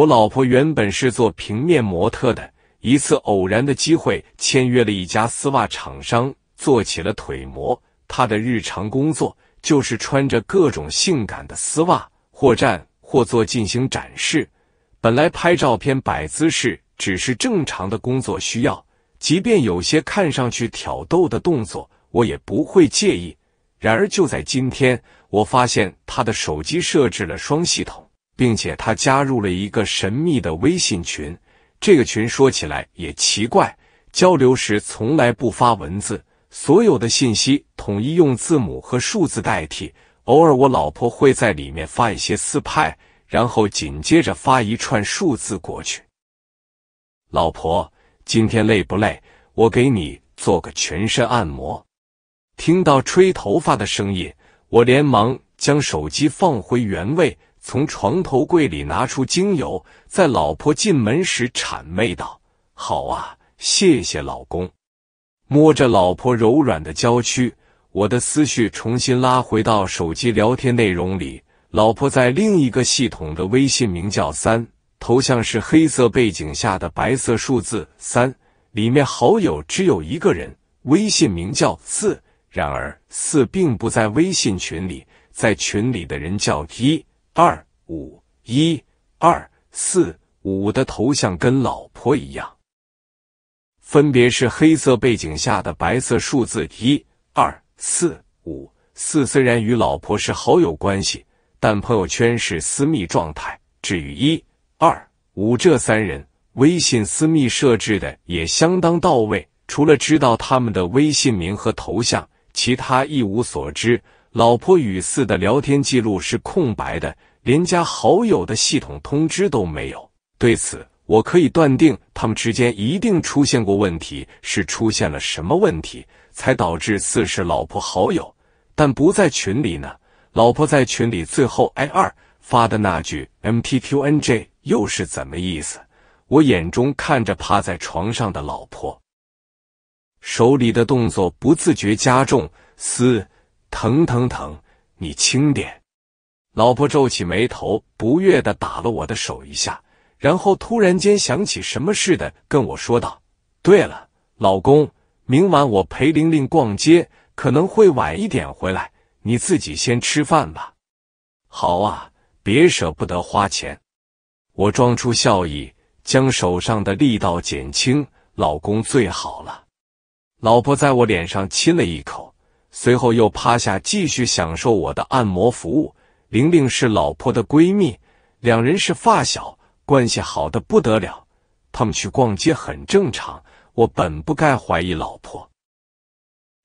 我老婆原本是做平面模特的，一次偶然的机会签约了一家丝袜厂商，做起了腿模。她的日常工作就是穿着各种性感的丝袜，或站或坐进行展示。本来拍照片摆姿势只是正常的工作需要，即便有些看上去挑逗的动作，我也不会介意。然而就在今天，我发现她的手机设置了双系统。并且他加入了一个神秘的微信群。这个群说起来也奇怪，交流时从来不发文字，所有的信息统一用字母和数字代替。偶尔我老婆会在里面发一些私派，然后紧接着发一串数字过去。老婆，今天累不累？我给你做个全身按摩。听到吹头发的声音，我连忙将手机放回原位。从床头柜里拿出精油，在老婆进门时谄媚道：“好啊，谢谢老公。”摸着老婆柔软的娇躯，我的思绪重新拉回到手机聊天内容里。老婆在另一个系统的微信名叫三，头像是黑色背景下的白色数字三，里面好友只有一个人，微信名叫四。然而四并不在微信群里，在群里的人叫一。二五一二四五的头像跟老婆一样，分别是黑色背景下的白色数字一二四五。四虽然与老婆是好友关系，但朋友圈是私密状态。至于一二五这三人，微信私密设置的也相当到位，除了知道他们的微信名和头像，其他一无所知。老婆与四的聊天记录是空白的，连加好友的系统通知都没有。对此，我可以断定他们之间一定出现过问题。是出现了什么问题，才导致四是老婆好友，但不在群里呢？老婆在群里最后挨二发的那句 MTQNJ 又是怎么意思？我眼中看着趴在床上的老婆，手里的动作不自觉加重。四。疼疼疼！你轻点。老婆皱起眉头，不悦的打了我的手一下，然后突然间想起什么似的，跟我说道：“对了，老公，明晚我陪玲玲逛街，可能会晚一点回来，你自己先吃饭吧。”“好啊，别舍不得花钱。”我装出笑意，将手上的力道减轻。“老公最好了。”老婆在我脸上亲了一口。随后又趴下，继续享受我的按摩服务。玲玲是老婆的闺蜜，两人是发小，关系好的不得了。他们去逛街很正常，我本不该怀疑老婆。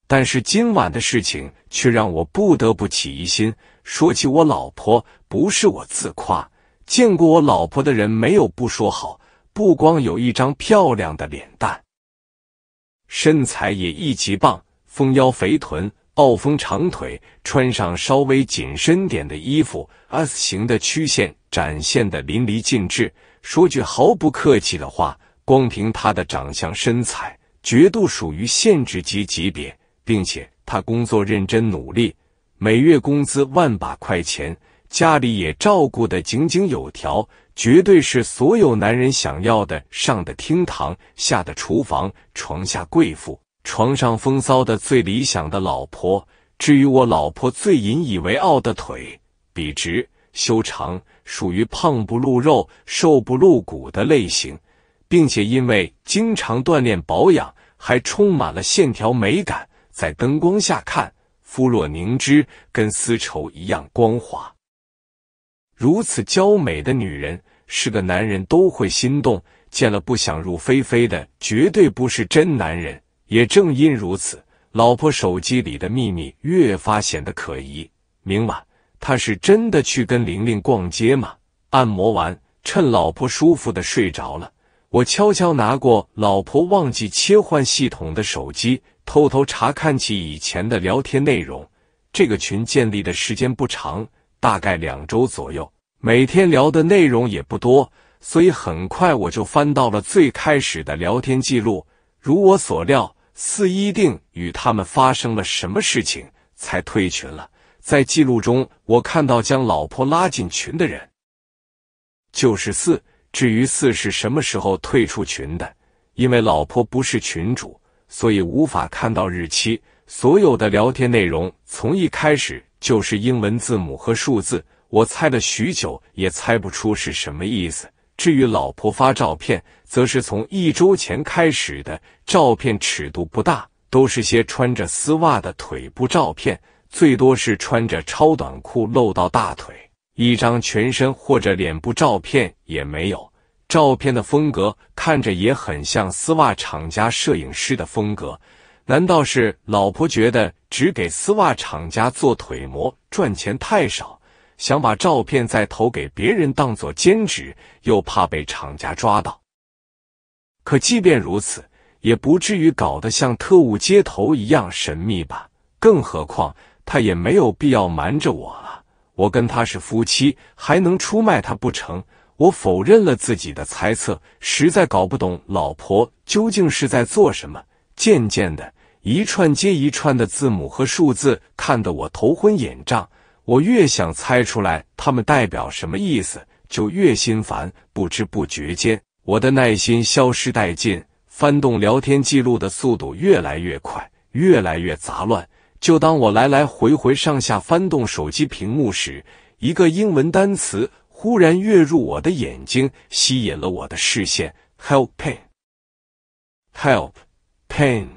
但是今晚的事情却让我不得不起疑心。说起我老婆，不是我自夸，见过我老婆的人没有不说好。不光有一张漂亮的脸蛋，身材也一级棒，丰腰肥臀。傲风长腿，穿上稍微紧身点的衣服，S 型的曲线展现的淋漓尽致。说句毫不客气的话，光凭他的长相身材，绝对属于限制级级别，并且他工作认真努力，每月工资万把块钱，家里也照顾得井井有条，绝对是所有男人想要的，上的厅堂，下的厨房，床下贵妇。床上风骚的最理想的老婆，至于我老婆最引以为傲的腿，笔直、修长，属于胖不露肉、瘦不露骨的类型，并且因为经常锻炼保养，还充满了线条美感。在灯光下看，肤若凝脂，跟丝绸一样光滑。如此娇美的女人，是个男人都会心动。见了不想入非非的，绝对不是真男人。也正因如此，老婆手机里的秘密越发显得可疑。明晚，他是真的去跟玲玲逛街吗？按摩完，趁老婆舒服的睡着了，我悄悄拿过老婆忘记切换系统的手机，偷偷查看起以前的聊天内容。这个群建立的时间不长，大概两周左右，每天聊的内容也不多，所以很快我就翻到了最开始的聊天记录。如我所料。四一定与他们发生了什么事情才退群了？在记录中，我看到将老婆拉进群的人就是四。至于四是什么时候退出群的，因为老婆不是群主，所以无法看到日期。所有的聊天内容从一开始就是英文字母和数字，我猜了许久也猜不出是什么意思。至于老婆发照片。则是从一周前开始的，照片尺度不大，都是些穿着丝袜的腿部照片，最多是穿着超短裤露到大腿，一张全身或者脸部照片也没有。照片的风格看着也很像丝袜厂家摄影师的风格，难道是老婆觉得只给丝袜厂家做腿模赚钱太少，想把照片再投给别人当做兼职，又怕被厂家抓到？可即便如此，也不至于搞得像特务接头一样神秘吧？更何况他也没有必要瞒着我啊！我跟他是夫妻，还能出卖他不成？我否认了自己的猜测，实在搞不懂老婆究竟是在做什么。渐渐的，一串接一串的字母和数字看得我头昏眼胀。我越想猜出来他们代表什么意思，就越心烦。不知不觉间。我的耐心消失殆尽，翻动聊天记录的速度越来越快，越来越杂乱。就当我来来回回上下翻动手机屏幕时，一个英文单词忽然跃入我的眼睛，吸引了我的视线：Help, pain, help, pain，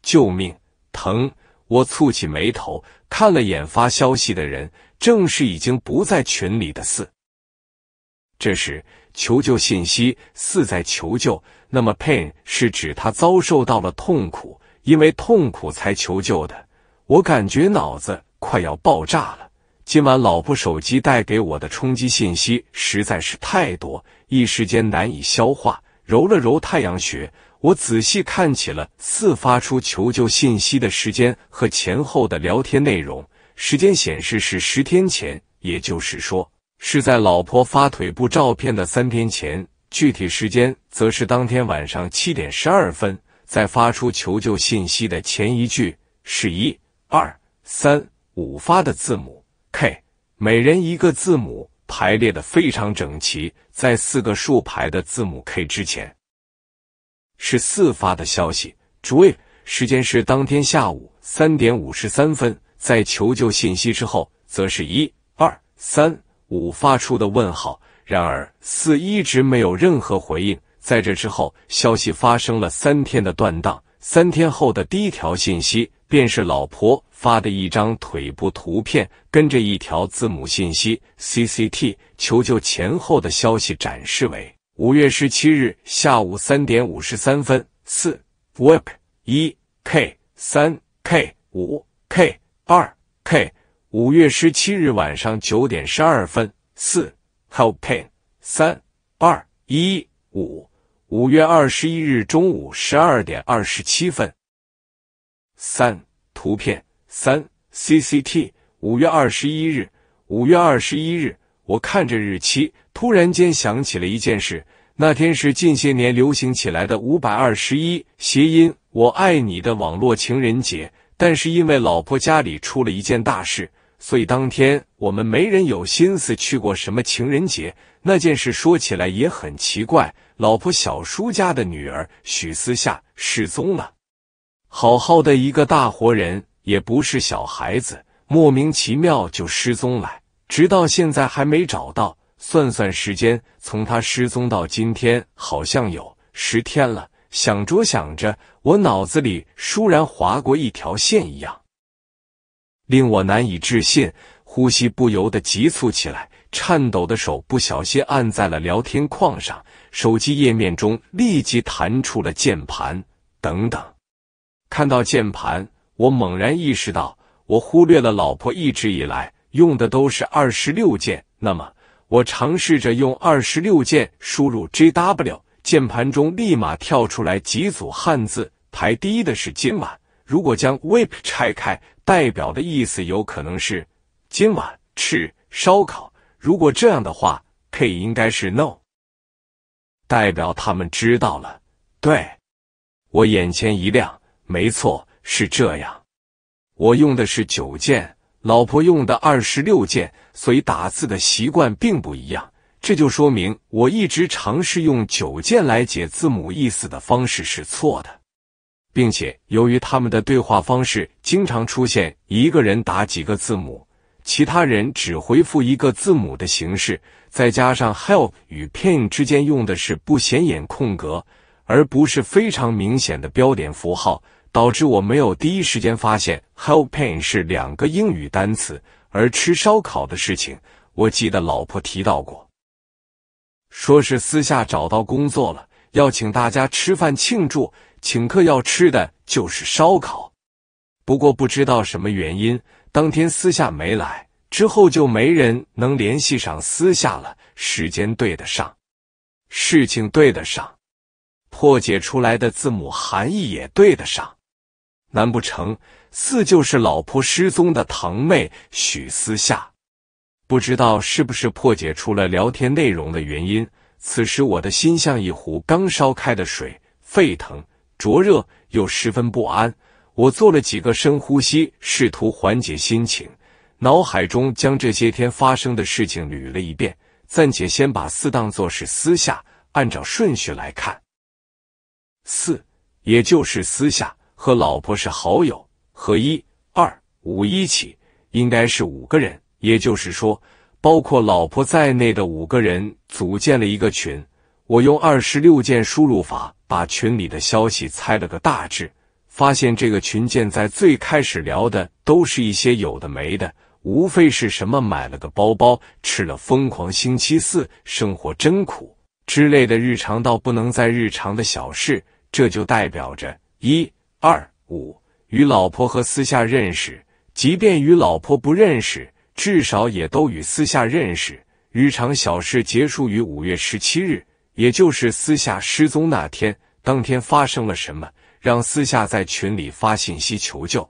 救命，疼！我蹙起眉头，看了眼发消息的人，正是已经不在群里的四。这时。求救信息似在求救，那么 pain 是指他遭受到了痛苦，因为痛苦才求救的。我感觉脑子快要爆炸了。今晚老婆手机带给我的冲击信息实在是太多，一时间难以消化。揉了揉太阳穴，我仔细看起了四发出求救信息的时间和前后的聊天内容。时间显示是十天前，也就是说。是在老婆发腿部照片的三天前，具体时间则是当天晚上七点十二分。在发出求救信息的前一句是一二三五发的字母 K，每人一个字母排列的非常整齐。在四个竖排的字母 K 之前是四发的消息，主位时间是当天下午三点五十三分。在求救信息之后，则是一二三。五发出的问号，然而四一直没有任何回应。在这之后，消息发生了三天的断档。三天后的第一条信息，便是老婆发的一张腿部图片，跟着一条字母信息 “cct” 求救。前后的消息展示为：五月十七日下午三点五十三分，四 wp 一 k 三 k 五 k 二 k。五月十七日晚上九点十二分，四 helpin 三二一五。五月二十一日中午十二点二十七分，三图片三 cct。五月二十一日，五月二十一日，我看着日期，突然间想起了一件事。那天是近些年流行起来的五百二十一，谐音“我爱你”的网络情人节，但是因为老婆家里出了一件大事。所以当天我们没人有心思去过什么情人节。那件事说起来也很奇怪，老婆小叔家的女儿许思夏失踪了，好好的一个大活人，也不是小孩子，莫名其妙就失踪了，直到现在还没找到。算算时间，从她失踪到今天，好像有十天了。想着想着，我脑子里倏然划过一条线一样。令我难以置信，呼吸不由得急促起来，颤抖的手不小心按在了聊天框上，手机页面中立即弹出了键盘。等等，看到键盘，我猛然意识到，我忽略了老婆一直以来用的都是二十六键。那么，我尝试着用二十六键输入 “jw”，键盘中立马跳出来几组汉字，排第一的是“今晚”。如果将 w i p 拆开，代表的意思有可能是今晚吃烧烤。如果这样的话，K 应该是 No。代表他们知道了。对我眼前一亮，没错，是这样。我用的是九键，老婆用的二十六键，所以打字的习惯并不一样。这就说明我一直尝试用九键来解字母意思的方式是错的。并且，由于他们的对话方式经常出现一个人打几个字母，其他人只回复一个字母的形式，再加上 “help” 与 “pain” 之间用的是不显眼空格，而不是非常明显的标点符号，导致我没有第一时间发现 “help pain” 是两个英语单词。而吃烧烤的事情，我记得老婆提到过，说是私下找到工作了，要请大家吃饭庆祝。请客要吃的就是烧烤，不过不知道什么原因，当天私下没来，之后就没人能联系上私下了。时间对得上，事情对得上，破解出来的字母含义也对得上。难不成四就是老婆失踪的堂妹许私下？不知道是不是破解出了聊天内容的原因。此时我的心像一壶刚烧开的水，沸腾。灼热又十分不安，我做了几个深呼吸，试图缓解心情。脑海中将这些天发生的事情捋了一遍，暂且先把四当作是私下，按照顺序来看。四，也就是私下和老婆是好友，和一二五一起，应该是五个人，也就是说，包括老婆在内的五个人组建了一个群。我用二十六键输入法把群里的消息猜了个大致，发现这个群建在最开始聊的都是一些有的没的，无非是什么买了个包包、吃了疯狂星期四、生活真苦之类的日常，到不能再日常的小事。这就代表着一、二、五与老婆和私下认识，即便与老婆不认识，至少也都与私下认识。日常小事结束于五月十七日。也就是私下失踪那天，当天发生了什么，让私下在群里发信息求救，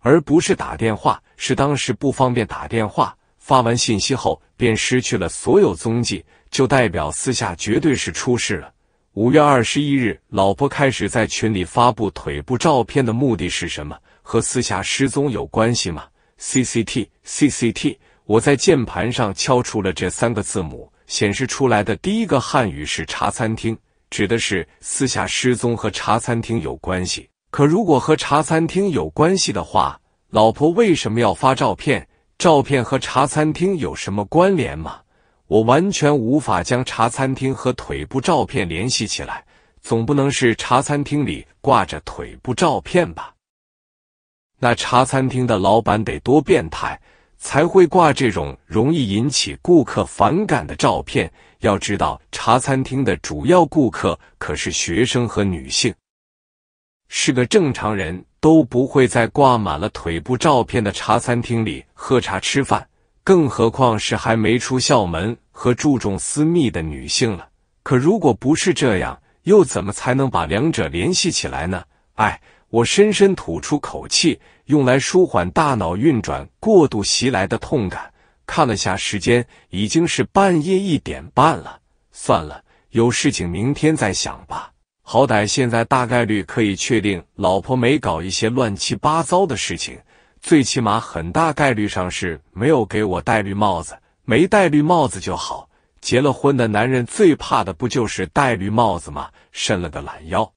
而不是打电话，是当时不方便打电话。发完信息后便失去了所有踪迹，就代表私下绝对是出事了。五月二十一日，老婆开始在群里发布腿部照片的目的是什么？和私下失踪有关系吗？CCT CCT，我在键盘上敲出了这三个字母。显示出来的第一个汉语是“茶餐厅”，指的是私下失踪和茶餐厅有关系。可如果和茶餐厅有关系的话，老婆为什么要发照片？照片和茶餐厅有什么关联吗？我完全无法将茶餐厅和腿部照片联系起来。总不能是茶餐厅里挂着腿部照片吧？那茶餐厅的老板得多变态！才会挂这种容易引起顾客反感的照片。要知道，茶餐厅的主要顾客可是学生和女性。是个正常人都不会在挂满了腿部照片的茶餐厅里喝茶吃饭，更何况是还没出校门和注重私密的女性了。可如果不是这样，又怎么才能把两者联系起来呢？哎，我深深吐出口气。用来舒缓大脑运转过度袭来的痛感。看了下时间，已经是半夜一点半了。算了，有事情明天再想吧。好歹现在大概率可以确定老婆没搞一些乱七八糟的事情，最起码很大概率上是没有给我戴绿帽子。没戴绿帽子就好。结了婚的男人最怕的不就是戴绿帽子吗？伸了个懒腰，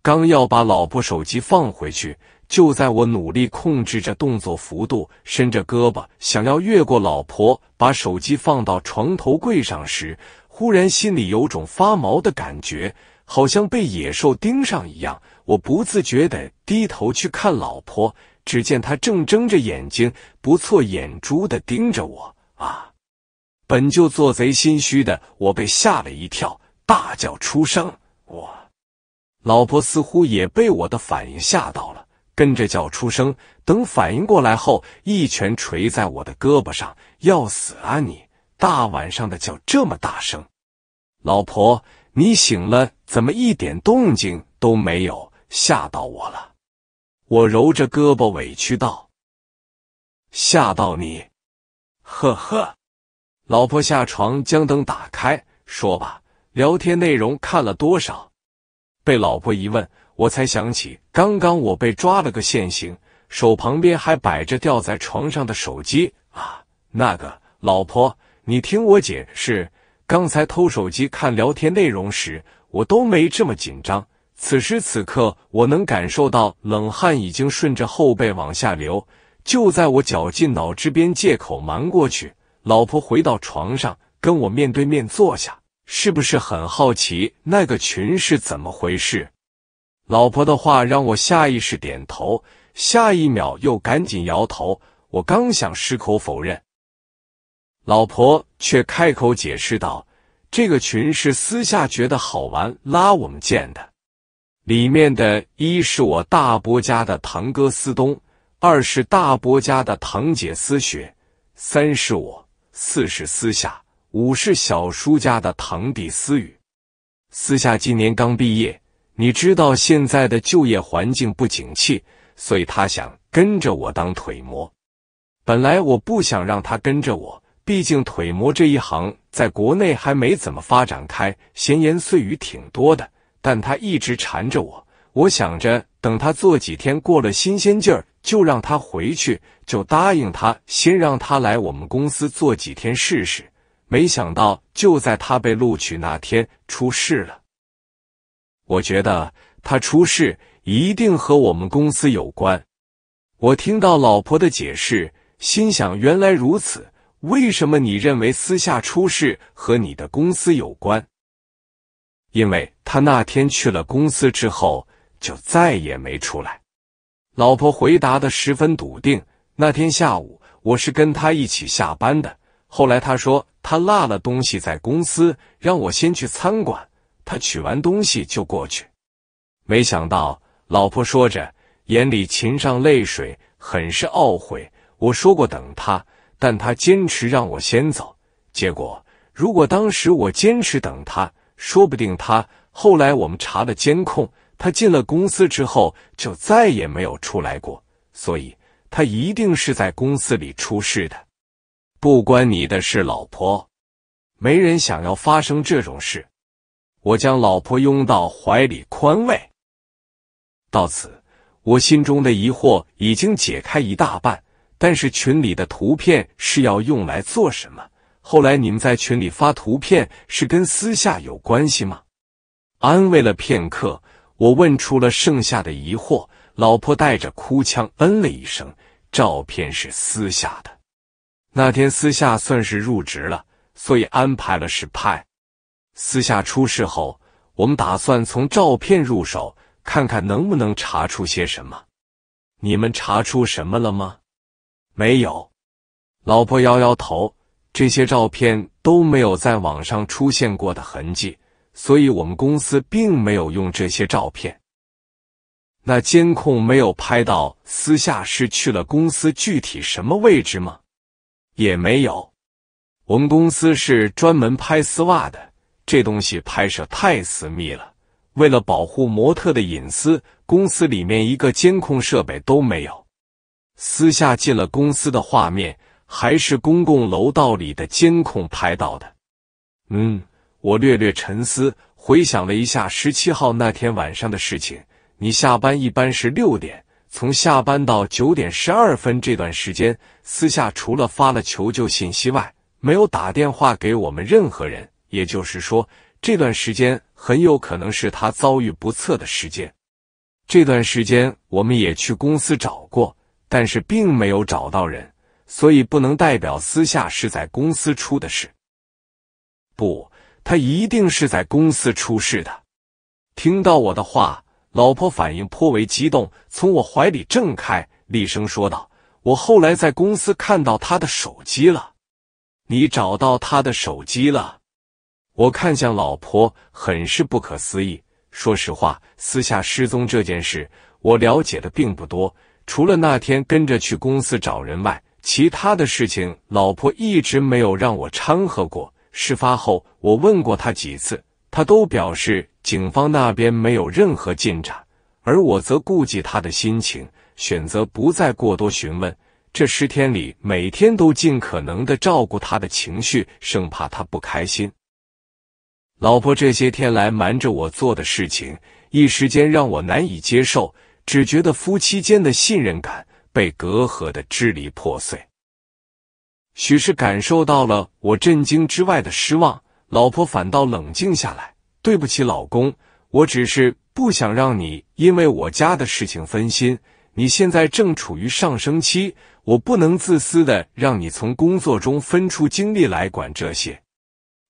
刚要把老婆手机放回去。就在我努力控制着动作幅度，伸着胳膊想要越过老婆，把手机放到床头柜上时，忽然心里有种发毛的感觉，好像被野兽盯上一样。我不自觉地低头去看老婆，只见她正睁着眼睛，不错眼珠地盯着我啊！本就做贼心虚的我被吓了一跳，大叫出声。我老婆似乎也被我的反应吓到了。跟着叫出声，等反应过来后，一拳捶在我的胳膊上，要死啊！你大晚上的叫这么大声，老婆，你醒了，怎么一点动静都没有，吓到我了。我揉着胳膊，委屈道：“吓到你？”呵呵，老婆下床将灯打开，说吧，聊天内容看了多少？被老婆一问。我才想起，刚刚我被抓了个现行，手旁边还摆着掉在床上的手机啊！那个老婆，你听我解释。刚才偷手机看聊天内容时，我都没这么紧张。此时此刻，我能感受到冷汗已经顺着后背往下流。就在我绞尽脑汁编借口瞒过去，老婆回到床上，跟我面对面坐下，是不是很好奇那个群是怎么回事？老婆的话让我下意识点头，下一秒又赶紧摇头。我刚想矢口否认，老婆却开口解释道：“这个群是私下觉得好玩拉我们建的，里面的一是我大伯家的堂哥思东，二是大伯家的堂姐思雪，三是我，四是私下，五是小叔家的堂弟思雨。私下今年刚毕业。”你知道现在的就业环境不景气，所以他想跟着我当腿模。本来我不想让他跟着我，毕竟腿模这一行在国内还没怎么发展开，闲言碎语挺多的。但他一直缠着我，我想着等他做几天，过了新鲜劲儿，就让他回去，就答应他先让他来我们公司做几天试试。没想到就在他被录取那天出事了。我觉得他出事一定和我们公司有关。我听到老婆的解释，心想：原来如此。为什么你认为私下出事和你的公司有关？因为他那天去了公司之后，就再也没出来。老婆回答的十分笃定。那天下午，我是跟他一起下班的。后来他说他落了东西在公司，让我先去餐馆。他取完东西就过去，没想到老婆说着，眼里噙上泪水，很是懊悔。我说过等他，但他坚持让我先走。结果，如果当时我坚持等他，说不定他后来我们查了监控，他进了公司之后就再也没有出来过。所以，他一定是在公司里出事的，不关你的事，老婆。没人想要发生这种事。我将老婆拥到怀里宽慰。到此，我心中的疑惑已经解开一大半。但是群里的图片是要用来做什么？后来你们在群里发图片是跟私下有关系吗？安慰了片刻，我问出了剩下的疑惑。老婆带着哭腔嗯了一声：“照片是私下的，那天私下算是入职了，所以安排了是派。私下出事后，我们打算从照片入手，看看能不能查出些什么。你们查出什么了吗？没有。老婆摇摇头，这些照片都没有在网上出现过的痕迹，所以我们公司并没有用这些照片。那监控没有拍到私下是去了公司具体什么位置吗？也没有。我们公司是专门拍丝袜的。这东西拍摄太私密了，为了保护模特的隐私，公司里面一个监控设备都没有。私下进了公司的画面，还是公共楼道里的监控拍到的。嗯，我略略沉思，回想了一下十七号那天晚上的事情。你下班一般是六点，从下班到九点十二分这段时间，私下除了发了求救信息外，没有打电话给我们任何人。也就是说，这段时间很有可能是他遭遇不测的时间。这段时间我们也去公司找过，但是并没有找到人，所以不能代表私下是在公司出的事。不，他一定是在公司出事的。听到我的话，老婆反应颇为激动，从我怀里挣开，厉声说道：“我后来在公司看到他的手机了，你找到他的手机了？”我看向老婆，很是不可思议。说实话，私下失踪这件事，我了解的并不多。除了那天跟着去公司找人外，其他的事情老婆一直没有让我掺和过。事发后，我问过她几次，她都表示警方那边没有任何进展。而我则顾及她的心情，选择不再过多询问。这十天里，每天都尽可能的照顾她的情绪，生怕她不开心。老婆这些天来瞒着我做的事情，一时间让我难以接受，只觉得夫妻间的信任感被隔阂的支离破碎。许是感受到了我震惊之外的失望，老婆反倒冷静下来：“对不起，老公，我只是不想让你因为我家的事情分心。你现在正处于上升期，我不能自私的让你从工作中分出精力来管这些。”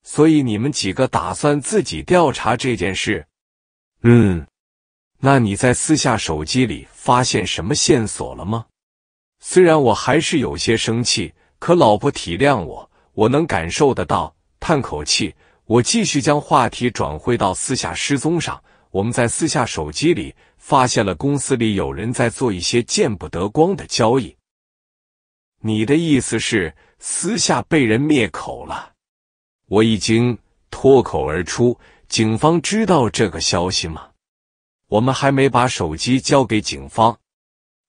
所以你们几个打算自己调查这件事？嗯，那你在私下手机里发现什么线索了吗？虽然我还是有些生气，可老婆体谅我，我能感受得到。叹口气，我继续将话题转回到私下失踪上。我们在私下手机里发现了公司里有人在做一些见不得光的交易。你的意思是私下被人灭口了？我已经脱口而出：“警方知道这个消息吗？我们还没把手机交给警方。”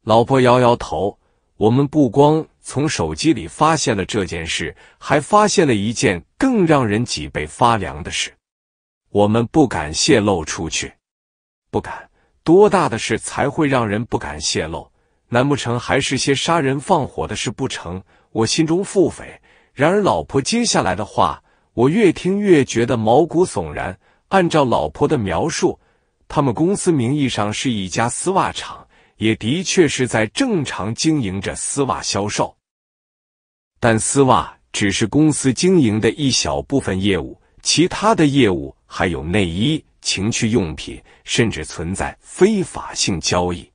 老婆摇摇头：“我们不光从手机里发现了这件事，还发现了一件更让人脊背发凉的事。我们不敢泄露出去，不敢。多大的事才会让人不敢泄露？难不成还是些杀人放火的事不成？”我心中腹诽。然而，老婆接下来的话。我越听越觉得毛骨悚然。按照老婆的描述，他们公司名义上是一家丝袜厂，也的确是在正常经营着丝袜销售。但丝袜只是公司经营的一小部分业务，其他的业务还有内衣、情趣用品，甚至存在非法性交易。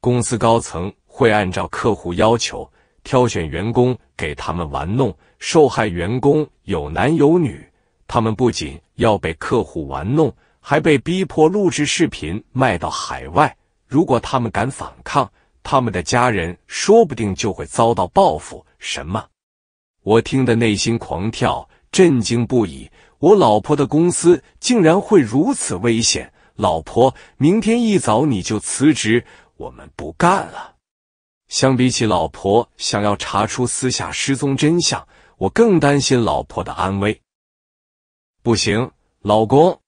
公司高层会按照客户要求挑选员工给他们玩弄。受害员工有男有女，他们不仅要被客户玩弄，还被逼迫录制视频卖到海外。如果他们敢反抗，他们的家人说不定就会遭到报复。什么？我听得内心狂跳，震惊不已。我老婆的公司竟然会如此危险！老婆，明天一早你就辞职，我们不干了。相比起老婆想要查出私下失踪真相。我更担心老婆的安危。不行，老公，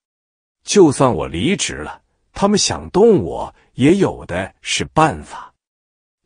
就算我离职了，他们想动我也有的是办法。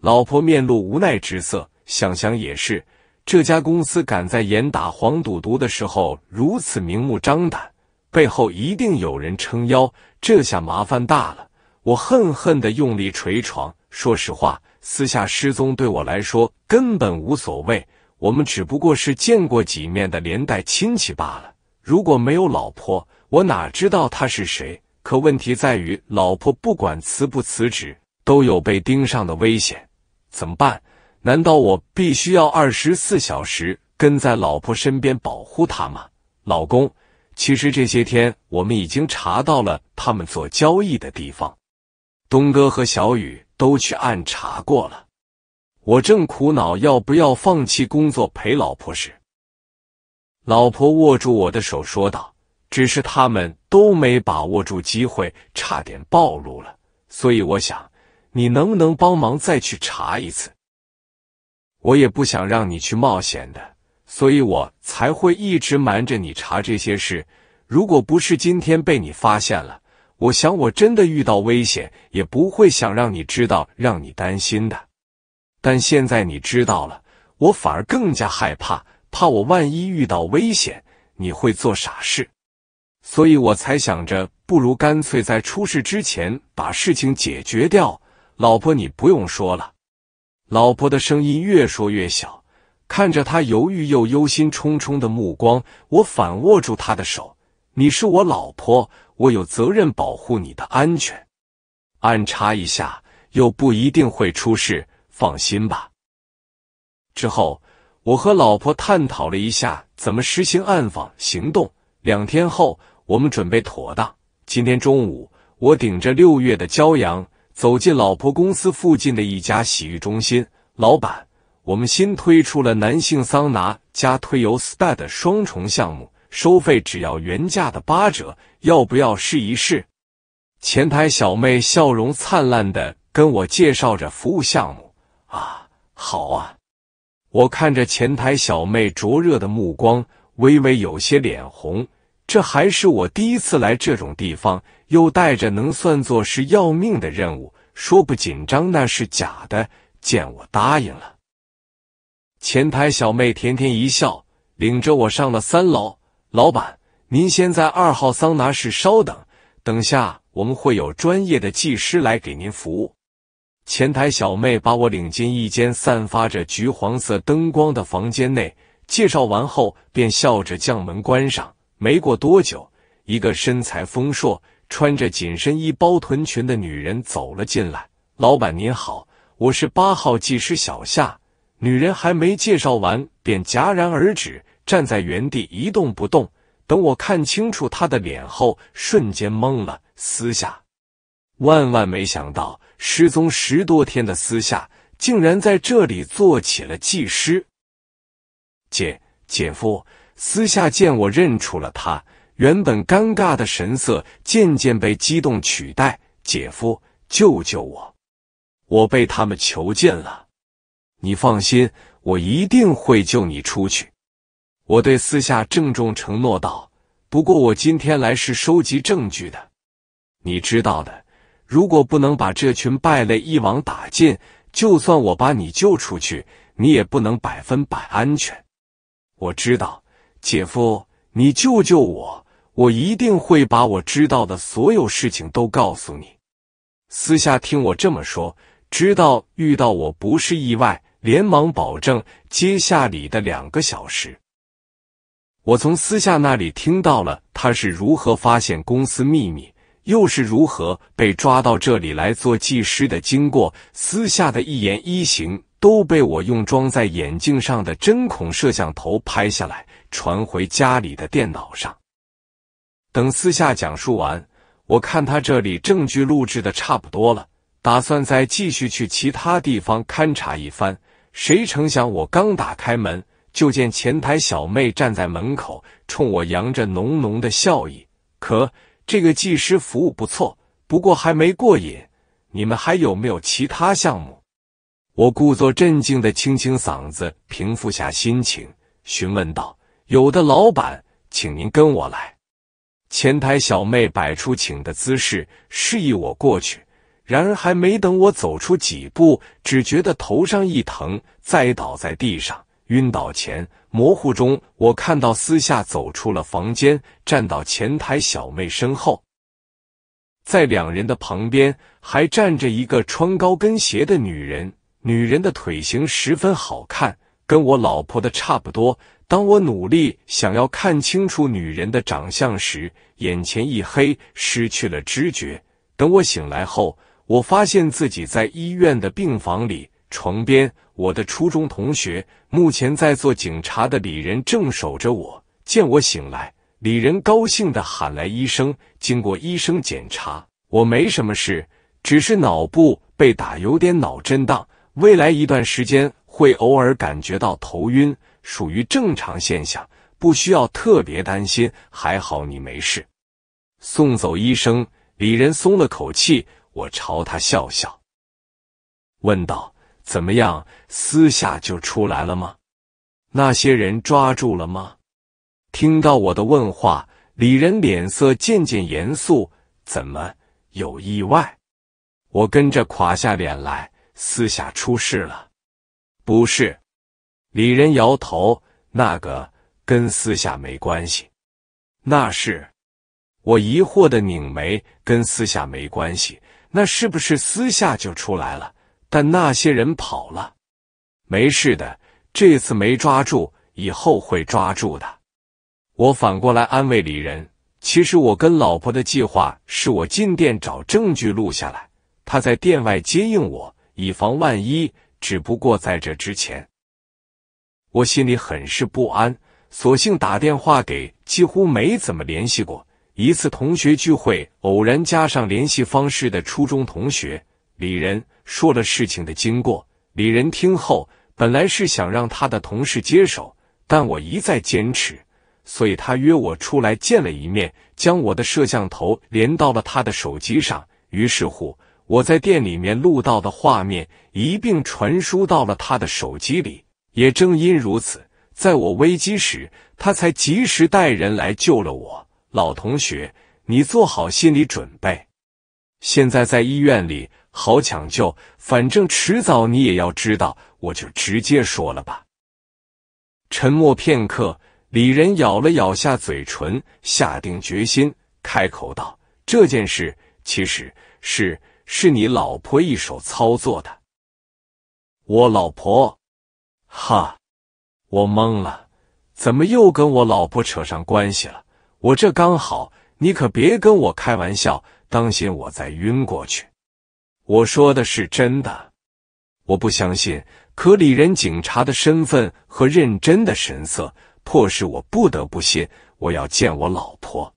老婆面露无奈之色，想想也是，这家公司敢在严打黄赌毒的时候如此明目张胆，背后一定有人撑腰，这下麻烦大了。我恨恨的用力捶床。说实话，私下失踪对我来说根本无所谓。我们只不过是见过几面的连带亲戚罢了。如果没有老婆，我哪知道他是谁？可问题在于，老婆不管辞不辞职，都有被盯上的危险。怎么办？难道我必须要二十四小时跟在老婆身边保护她吗？老公，其实这些天我们已经查到了他们做交易的地方，东哥和小雨都去暗查过了。我正苦恼要不要放弃工作陪老婆时，老婆握住我的手说道：“只是他们都没把握住机会，差点暴露了。所以我想，你能不能帮忙再去查一次？我也不想让你去冒险的，所以我才会一直瞒着你查这些事。如果不是今天被你发现了，我想我真的遇到危险也不会想让你知道，让你担心的。”但现在你知道了，我反而更加害怕，怕我万一遇到危险，你会做傻事，所以我才想着，不如干脆在出事之前把事情解决掉。老婆，你不用说了。老婆的声音越说越小，看着他犹豫又忧心忡忡的目光，我反握住他的手：“你是我老婆，我有责任保护你的安全。暗查一下，又不一定会出事。”放心吧。之后，我和老婆探讨了一下怎么实行暗访行动。两天后，我们准备妥当。今天中午，我顶着六月的骄阳，走进老婆公司附近的一家洗浴中心。老板，我们新推出了男性桑拿加推油 SPA 的双重项目，收费只要原价的八折，要不要试一试？前台小妹笑容灿烂的跟我介绍着服务项目。啊，好啊！我看着前台小妹灼热的目光，微微有些脸红。这还是我第一次来这种地方，又带着能算作是要命的任务，说不紧张那是假的。见我答应了，前台小妹甜甜一笑，领着我上了三楼。老板，您先在二号桑拿室稍等，等下我们会有专业的技师来给您服务。前台小妹把我领进一间散发着橘黄色灯光的房间内，介绍完后便笑着将门关上。没过多久，一个身材丰硕、穿着紧身衣包臀裙的女人走了进来。“老板您好，我是八号技师小夏。”女人还没介绍完，便戛然而止，站在原地一动不动。等我看清楚她的脸后，瞬间懵了。私下，万万没想到。失踪十多天的私下竟然在这里做起了技师。姐姐夫私下见我认出了他，原本尴尬的神色渐渐被激动取代。姐夫，救救我！我被他们囚禁了。你放心，我一定会救你出去。我对私下郑重承诺道。不过我今天来是收集证据的，你知道的。如果不能把这群败类一网打尽，就算我把你救出去，你也不能百分百安全。我知道，姐夫，你救救我，我一定会把我知道的所有事情都告诉你。私下听我这么说，知道遇到我不是意外，连忙保证接下里的两个小时。我从私下那里听到了他是如何发现公司秘密。又是如何被抓到这里来做技师的经过？私下的一言一行都被我用装在眼镜上的针孔摄像头拍下来，传回家里的电脑上。等私下讲述完，我看他这里证据录制的差不多了，打算再继续去其他地方勘察一番。谁成想，我刚打开门，就见前台小妹站在门口，冲我扬着浓浓的笑意。可。这个技师服务不错，不过还没过瘾。你们还有没有其他项目？我故作镇静的清清嗓子，平复下心情，询问道：“有的，老板，请您跟我来。”前台小妹摆出请的姿势，示意我过去。然而还没等我走出几步，只觉得头上一疼，栽倒在地上。晕倒前，模糊中，我看到私下走出了房间，站到前台小妹身后，在两人的旁边还站着一个穿高跟鞋的女人，女人的腿型十分好看，跟我老婆的差不多。当我努力想要看清楚女人的长相时，眼前一黑，失去了知觉。等我醒来后，我发现自己在医院的病房里。床边，我的初中同学，目前在做警察的李仁正守着我。见我醒来，李仁高兴的喊来医生。经过医生检查，我没什么事，只是脑部被打有点脑震荡，未来一段时间会偶尔感觉到头晕，属于正常现象，不需要特别担心。还好你没事。送走医生，李仁松了口气。我朝他笑笑，问道。怎么样？私下就出来了吗？那些人抓住了吗？听到我的问话，李仁脸色渐渐严肃。怎么有意外？我跟着垮下脸来。私下出事了？不是。李仁摇头。那个跟私下没关系。那是？我疑惑的拧眉。跟私下没关系？那是不是私下就出来了？但那些人跑了，没事的。这次没抓住，以后会抓住的。我反过来安慰李仁。其实我跟老婆的计划是我进店找证据录下来，他在店外接应我，以防万一。只不过在这之前，我心里很是不安，索性打电话给几乎没怎么联系过，一次同学聚会偶然加上联系方式的初中同学李仁。说了事情的经过，李仁听后，本来是想让他的同事接手，但我一再坚持，所以他约我出来见了一面，将我的摄像头连到了他的手机上。于是乎，我在店里面录到的画面一并传输到了他的手机里。也正因如此，在我危机时，他才及时带人来救了我。老同学，你做好心理准备，现在在医院里。好抢救，反正迟早你也要知道，我就直接说了吧。沉默片刻，李仁咬了咬下嘴唇，下定决心，开口道：“这件事其实是是你老婆一手操作的。我老婆？哈，我懵了，怎么又跟我老婆扯上关系了？我这刚好，你可别跟我开玩笑，当心我再晕过去。”我说的是真的，我不相信。可李仁警察的身份和认真的神色，迫使我不得不信。我要见我老婆。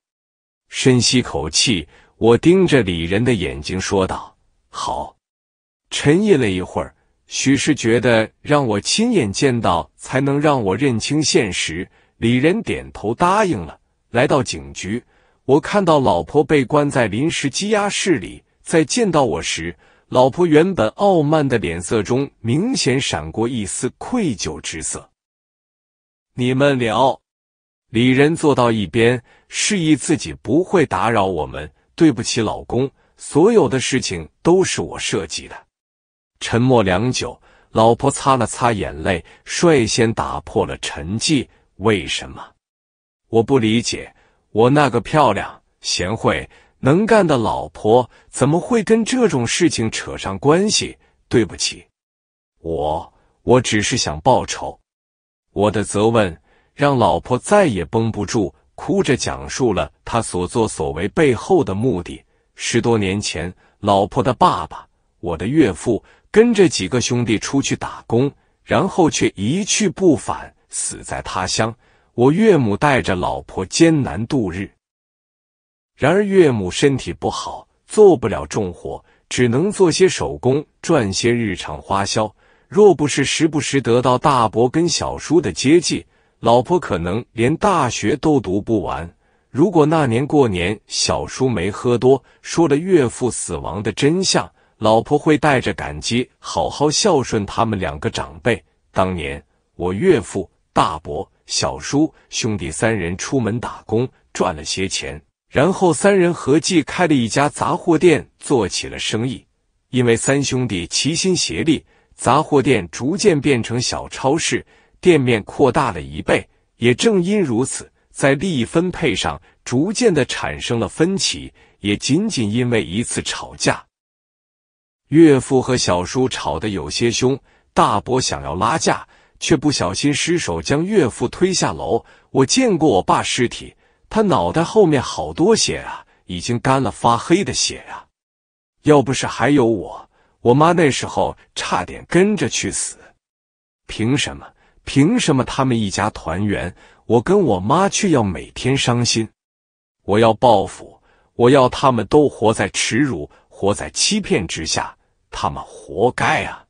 深吸口气，我盯着李仁的眼睛说道：“好。”沉吟了一会儿，许是觉得让我亲眼见到，才能让我认清现实。李仁点头答应了。来到警局，我看到老婆被关在临时羁押室里。在见到我时，老婆原本傲慢的脸色中明显闪过一丝愧疚之色。你们聊，李仁坐到一边，示意自己不会打扰我们。对不起，老公，所有的事情都是我设计的。沉默良久，老婆擦了擦眼泪，率先打破了沉寂。为什么？我不理解，我那个漂亮、贤惠。能干的老婆怎么会跟这种事情扯上关系？对不起，我我只是想报仇。我的责问让老婆再也绷不住，哭着讲述了他所作所为背后的目的。十多年前，老婆的爸爸，我的岳父，跟着几个兄弟出去打工，然后却一去不返，死在他乡。我岳母带着老婆艰难度日。然而岳母身体不好，做不了重活，只能做些手工赚些日常花销。若不是时不时得到大伯跟小叔的接济，老婆可能连大学都读不完。如果那年过年小叔没喝多，说了岳父死亡的真相，老婆会带着感激好好孝顺他们两个长辈。当年我岳父、大伯、小叔兄弟三人出门打工，赚了些钱。然后三人合计开了一家杂货店，做起了生意。因为三兄弟齐心协力，杂货店逐渐变成小超市，店面扩大了一倍。也正因如此，在利益分配上逐渐的产生了分歧。也仅仅因为一次吵架，岳父和小叔吵得有些凶，大伯想要拉架，却不小心失手将岳父推下楼。我见过我爸尸体。他脑袋后面好多血啊，已经干了发黑的血啊！要不是还有我，我妈那时候差点跟着去死。凭什么？凭什么他们一家团圆，我跟我妈却要每天伤心？我要报复！我要他们都活在耻辱、活在欺骗之下！他们活该啊！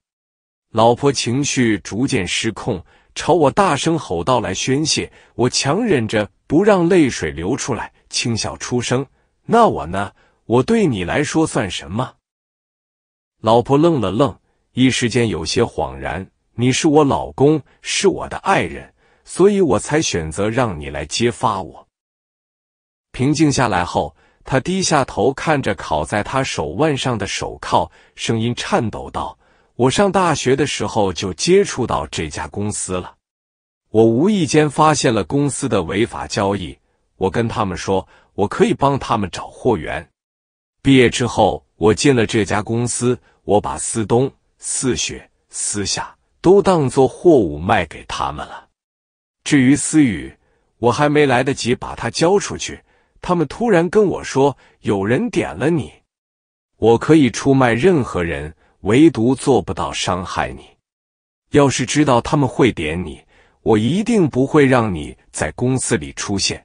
老婆情绪逐渐失控，朝我大声吼道来宣泄。我强忍着。不让泪水流出来，轻笑出声。那我呢？我对你来说算什么？老婆愣了愣，一时间有些恍然。你是我老公，是我的爱人，所以我才选择让你来揭发我。平静下来后，他低下头看着铐在他手腕上的手铐，声音颤抖道：“我上大学的时候就接触到这家公司了。”我无意间发现了公司的违法交易，我跟他们说，我可以帮他们找货源。毕业之后，我进了这家公司，我把思东、思雪、思夏都当做货物卖给他们了。至于思雨，我还没来得及把他交出去，他们突然跟我说有人点了你。我可以出卖任何人，唯独做不到伤害你。要是知道他们会点你。我一定不会让你在公司里出现，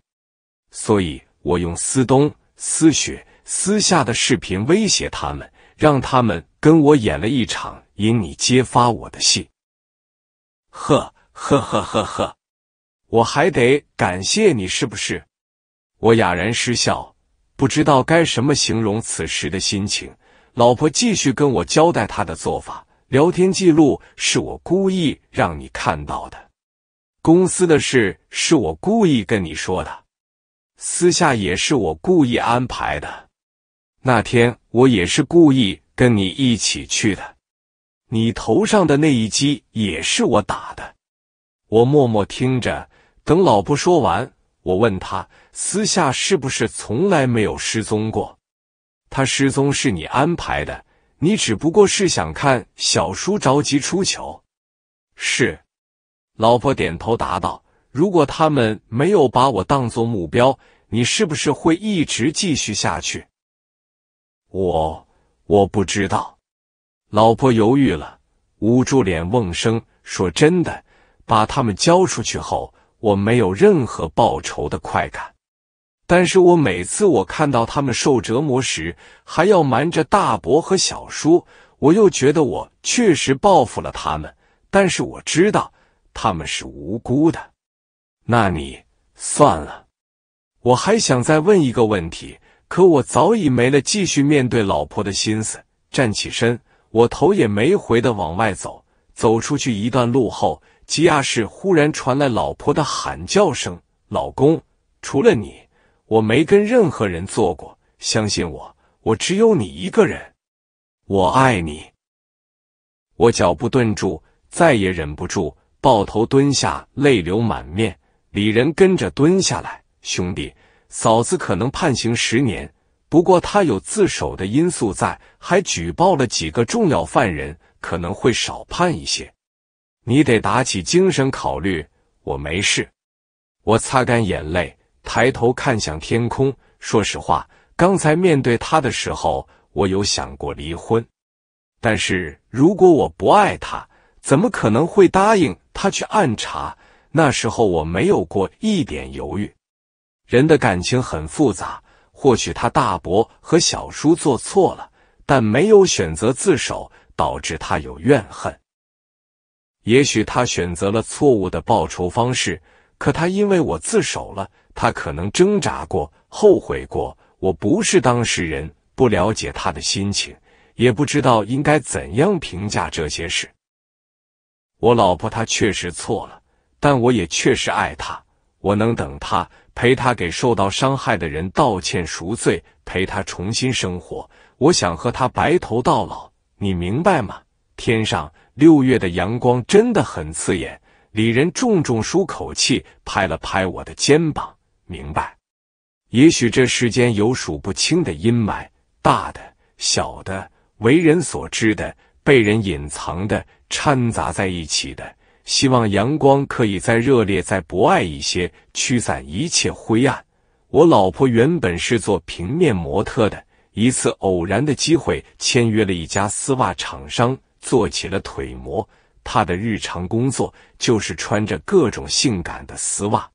所以我用思东、思雪、思夏的视频威胁他们，让他们跟我演了一场引你揭发我的戏。呵呵呵呵呵，我还得感谢你是不是？我哑然失笑，不知道该什么形容此时的心情。老婆继续跟我交代她的做法，聊天记录是我故意让你看到的。公司的事是我故意跟你说的，私下也是我故意安排的。那天我也是故意跟你一起去的，你头上的那一击也是我打的。我默默听着，等老婆说完，我问他：“私下是不是从来没有失踪过？他失踪是你安排的，你只不过是想看小叔着急出糗。”是。老婆点头答道：“如果他们没有把我当做目标，你是不是会一直继续下去？”我我不知道。老婆犹豫了，捂住脸，瓮声说：“真的，把他们交出去后，我没有任何报仇的快感。但是我每次我看到他们受折磨时，还要瞒着大伯和小叔，我又觉得我确实报复了他们。但是我知道。”他们是无辜的，那你算了。我还想再问一个问题，可我早已没了继续面对老婆的心思。站起身，我头也没回的往外走。走出去一段路后，吉亚市忽然传来老婆的喊叫声：“老公，除了你，我没跟任何人做过，相信我，我只有你一个人，我爱你。”我脚步顿住，再也忍不住。抱头蹲下，泪流满面。李仁跟着蹲下来。兄弟，嫂子可能判刑十年，不过他有自首的因素在，还举报了几个重要犯人，可能会少判一些。你得打起精神考虑。我没事。我擦干眼泪，抬头看向天空。说实话，刚才面对他的时候，我有想过离婚。但是如果我不爱他。怎么可能会答应他去暗查？那时候我没有过一点犹豫。人的感情很复杂，或许他大伯和小叔做错了，但没有选择自首，导致他有怨恨。也许他选择了错误的报仇方式，可他因为我自首了，他可能挣扎过、后悔过。我不是当事人，不了解他的心情，也不知道应该怎样评价这些事。我老婆她确实错了，但我也确实爱她。我能等她，陪她给受到伤害的人道歉赎罪，陪她重新生活。我想和她白头到老，你明白吗？天上六月的阳光真的很刺眼。李仁重重舒口气，拍了拍我的肩膀，明白。也许这世间有数不清的阴霾，大的、小的，为人所知的。被人隐藏的，掺杂在一起的，希望阳光可以再热烈、再博爱一些，驱散一切灰暗。我老婆原本是做平面模特的，一次偶然的机会签约了一家丝袜厂商，做起了腿模。她的日常工作就是穿着各种性感的丝袜，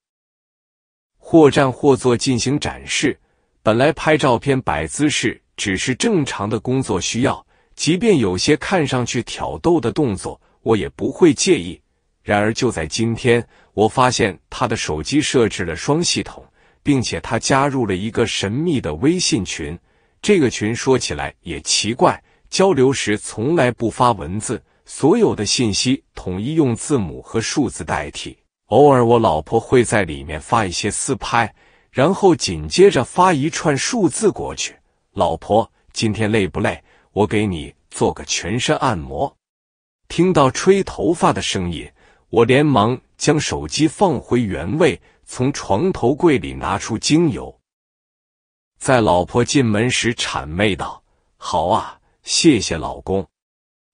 或站或坐进行展示。本来拍照片、摆姿势只是正常的工作需要。即便有些看上去挑逗的动作，我也不会介意。然而就在今天，我发现他的手机设置了双系统，并且他加入了一个神秘的微信群。这个群说起来也奇怪，交流时从来不发文字，所有的信息统一用字母和数字代替。偶尔我老婆会在里面发一些私拍，然后紧接着发一串数字过去：“老婆，今天累不累？”我给你做个全身按摩。听到吹头发的声音，我连忙将手机放回原位，从床头柜里拿出精油，在老婆进门时谄媚道：“好啊，谢谢老公。”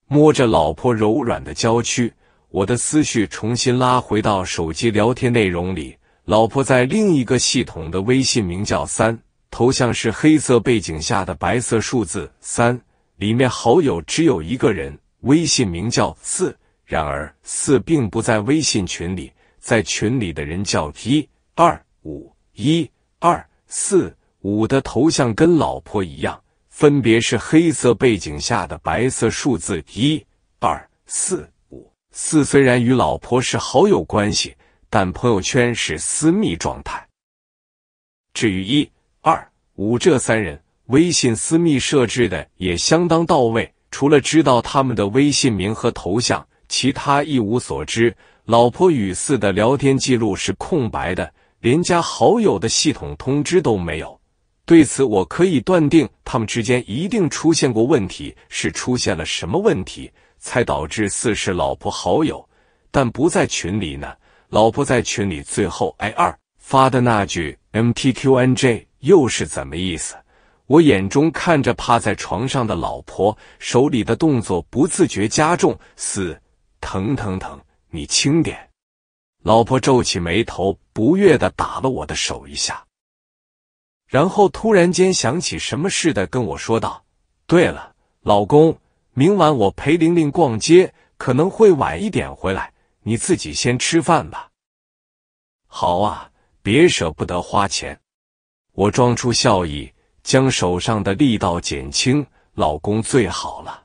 摸着老婆柔软的娇躯，我的思绪重新拉回到手机聊天内容里。老婆在另一个系统的微信名叫“三”，头像是黑色背景下的白色数字“三”。里面好友只有一个人，微信名叫四。然而四并不在微信群里，在群里的人叫一二五一二四五的头像跟老婆一样，分别是黑色背景下的白色数字一二四五。四虽然与老婆是好友关系，但朋友圈是私密状态。至于一二五这三人。微信私密设置的也相当到位，除了知道他们的微信名和头像，其他一无所知。老婆与四的聊天记录是空白的，连加好友的系统通知都没有。对此，我可以断定，他们之间一定出现过问题。是出现了什么问题，才导致四是老婆好友，但不在群里呢？老婆在群里最后，A 二发的那句 M T Q N J 又是怎么意思？我眼中看着趴在床上的老婆，手里的动作不自觉加重，嘶，疼疼疼，你轻点。老婆皱起眉头，不悦的打了我的手一下，然后突然间想起什么似的，跟我说道：“对了，老公，明晚我陪玲玲逛街，可能会晚一点回来，你自己先吃饭吧。”“好啊，别舍不得花钱。”我装出笑意。将手上的力道减轻，老公最好了。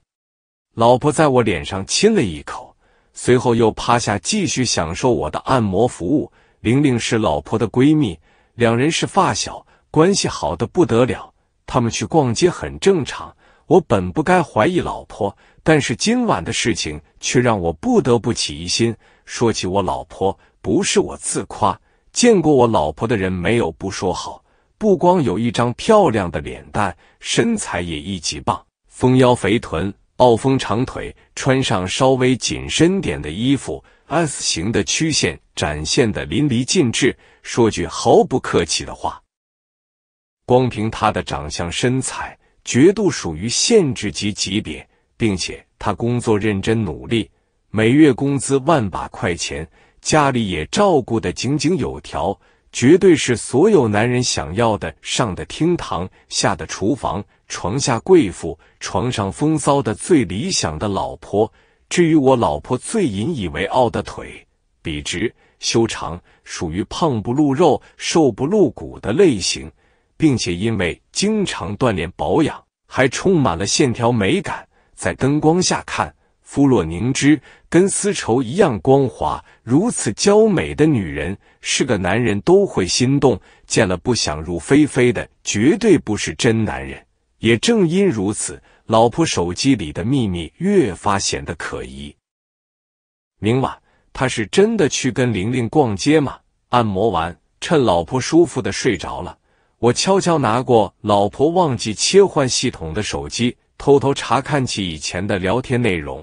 老婆在我脸上亲了一口，随后又趴下继续享受我的按摩服务。玲玲是老婆的闺蜜，两人是发小，关系好的不得了。他们去逛街很正常，我本不该怀疑老婆，但是今晚的事情却让我不得不起疑心。说起我老婆，不是我自夸，见过我老婆的人没有不说好。不光有一张漂亮的脸蛋，身材也一级棒，丰腰肥臀，傲风长腿，穿上稍微紧身点的衣服，S 型的曲线展现的淋漓尽致。说句毫不客气的话，光凭她的长相身材，绝对属于限制级级别，并且她工作认真努力，每月工资万把块钱，家里也照顾得井井有条。绝对是所有男人想要的，上的厅堂，下的厨房，床下贵妇，床上风骚的最理想的老婆。至于我老婆最引以为傲的腿，笔直、修长，属于胖不露肉、瘦不露骨的类型，并且因为经常锻炼保养，还充满了线条美感，在灯光下看，肤若凝脂。跟丝绸一样光滑，如此娇美的女人，是个男人都会心动。见了不想入非非的，绝对不是真男人。也正因如此，老婆手机里的秘密越发显得可疑。明晚，他是真的去跟玲玲逛街吗？按摩完，趁老婆舒服的睡着了，我悄悄拿过老婆忘记切换系统的手机，偷偷查看起以前的聊天内容。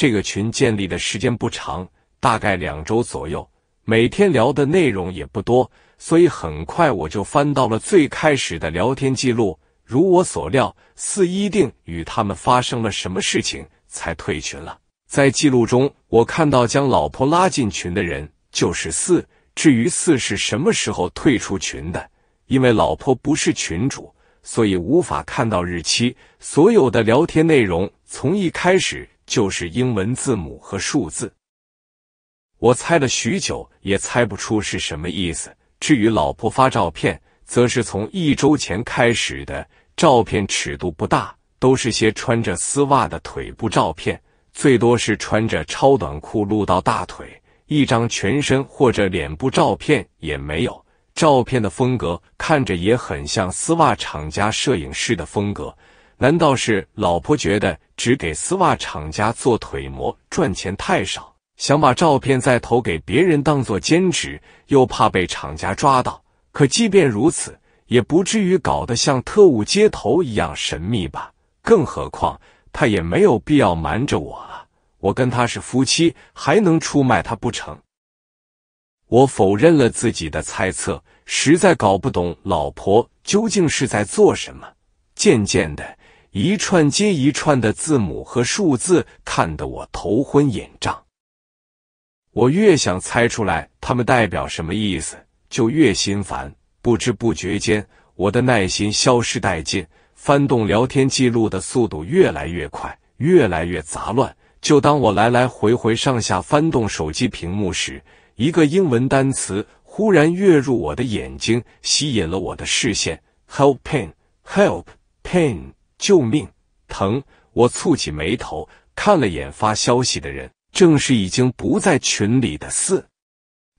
这个群建立的时间不长，大概两周左右，每天聊的内容也不多，所以很快我就翻到了最开始的聊天记录。如我所料，四一定与他们发生了什么事情才退群了。在记录中，我看到将老婆拉进群的人就是四。至于四是什么时候退出群的，因为老婆不是群主，所以无法看到日期。所有的聊天内容从一开始。就是英文字母和数字，我猜了许久也猜不出是什么意思。至于老婆发照片，则是从一周前开始的，照片尺度不大，都是些穿着丝袜的腿部照片，最多是穿着超短裤露到大腿，一张全身或者脸部照片也没有。照片的风格看着也很像丝袜厂家摄影师的风格，难道是老婆觉得？只给丝袜厂家做腿模赚钱太少，想把照片再投给别人当做兼职，又怕被厂家抓到。可即便如此，也不至于搞得像特务接头一样神秘吧？更何况他也没有必要瞒着我啊！我跟他是夫妻，还能出卖他不成？我否认了自己的猜测，实在搞不懂老婆究竟是在做什么。渐渐的。一串接一串的字母和数字看得我头昏眼胀。我越想猜出来他们代表什么意思，就越心烦。不知不觉间，我的耐心消失殆尽，翻动聊天记录的速度越来越快，越来越杂乱。就当我来来回回上下翻动手机屏幕时，一个英文单词忽然跃入我的眼睛，吸引了我的视线：Helping, p help, pain。救命，疼！我蹙起眉头，看了眼发消息的人，正是已经不在群里的四。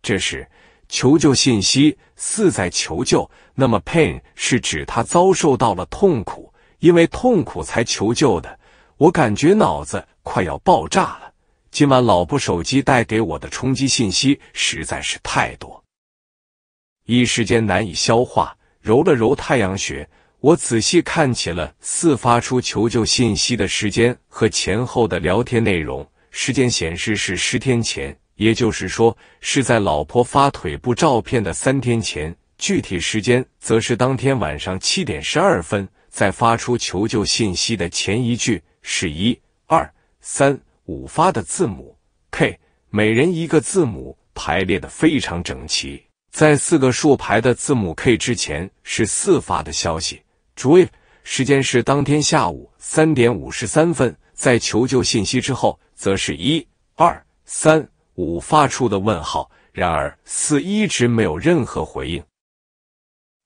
这是求救信息，四在求救。那么 pain 是指他遭受到了痛苦，因为痛苦才求救的。我感觉脑子快要爆炸了。今晚老婆手机带给我的冲击信息实在是太多，一时间难以消化，揉了揉太阳穴。我仔细看起了四发出求救信息的时间和前后的聊天内容，时间显示是十天前，也就是说是在老婆发腿部照片的三天前。具体时间则是当天晚上七点十二分。在发出求救信息的前一句是一二三五发的字母 K，每人一个字母排列的非常整齐。在四个竖排的字母 K 之前是四发的消息。注意，时间是当天下午三点五十三分。在求救信息之后，则是一二三五发出的问号，然而四一直没有任何回应。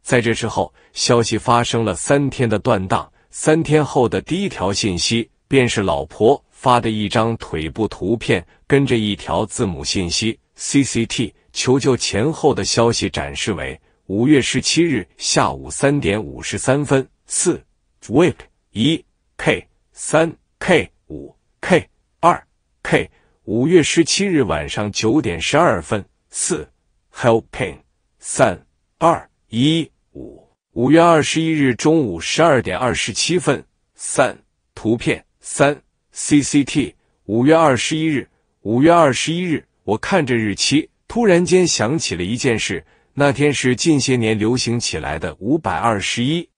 在这之后，消息发生了三天的断档。三天后的第一条信息，便是老婆发的一张腿部图片，跟着一条字母信息 “CCT”。求救前后的消息展示为。五月十七日下午三点五十三分，四 swipe 一 k 三 k 五 k 二 k 五月十七日晚上九点十二分，四 helping 三二一五五月二十一日中午十二点二十七分，三图片三 c c t 五月二十一日，五月二十一日，我看着日期，突然间想起了一件事。那天是近些年流行起来的五百二十一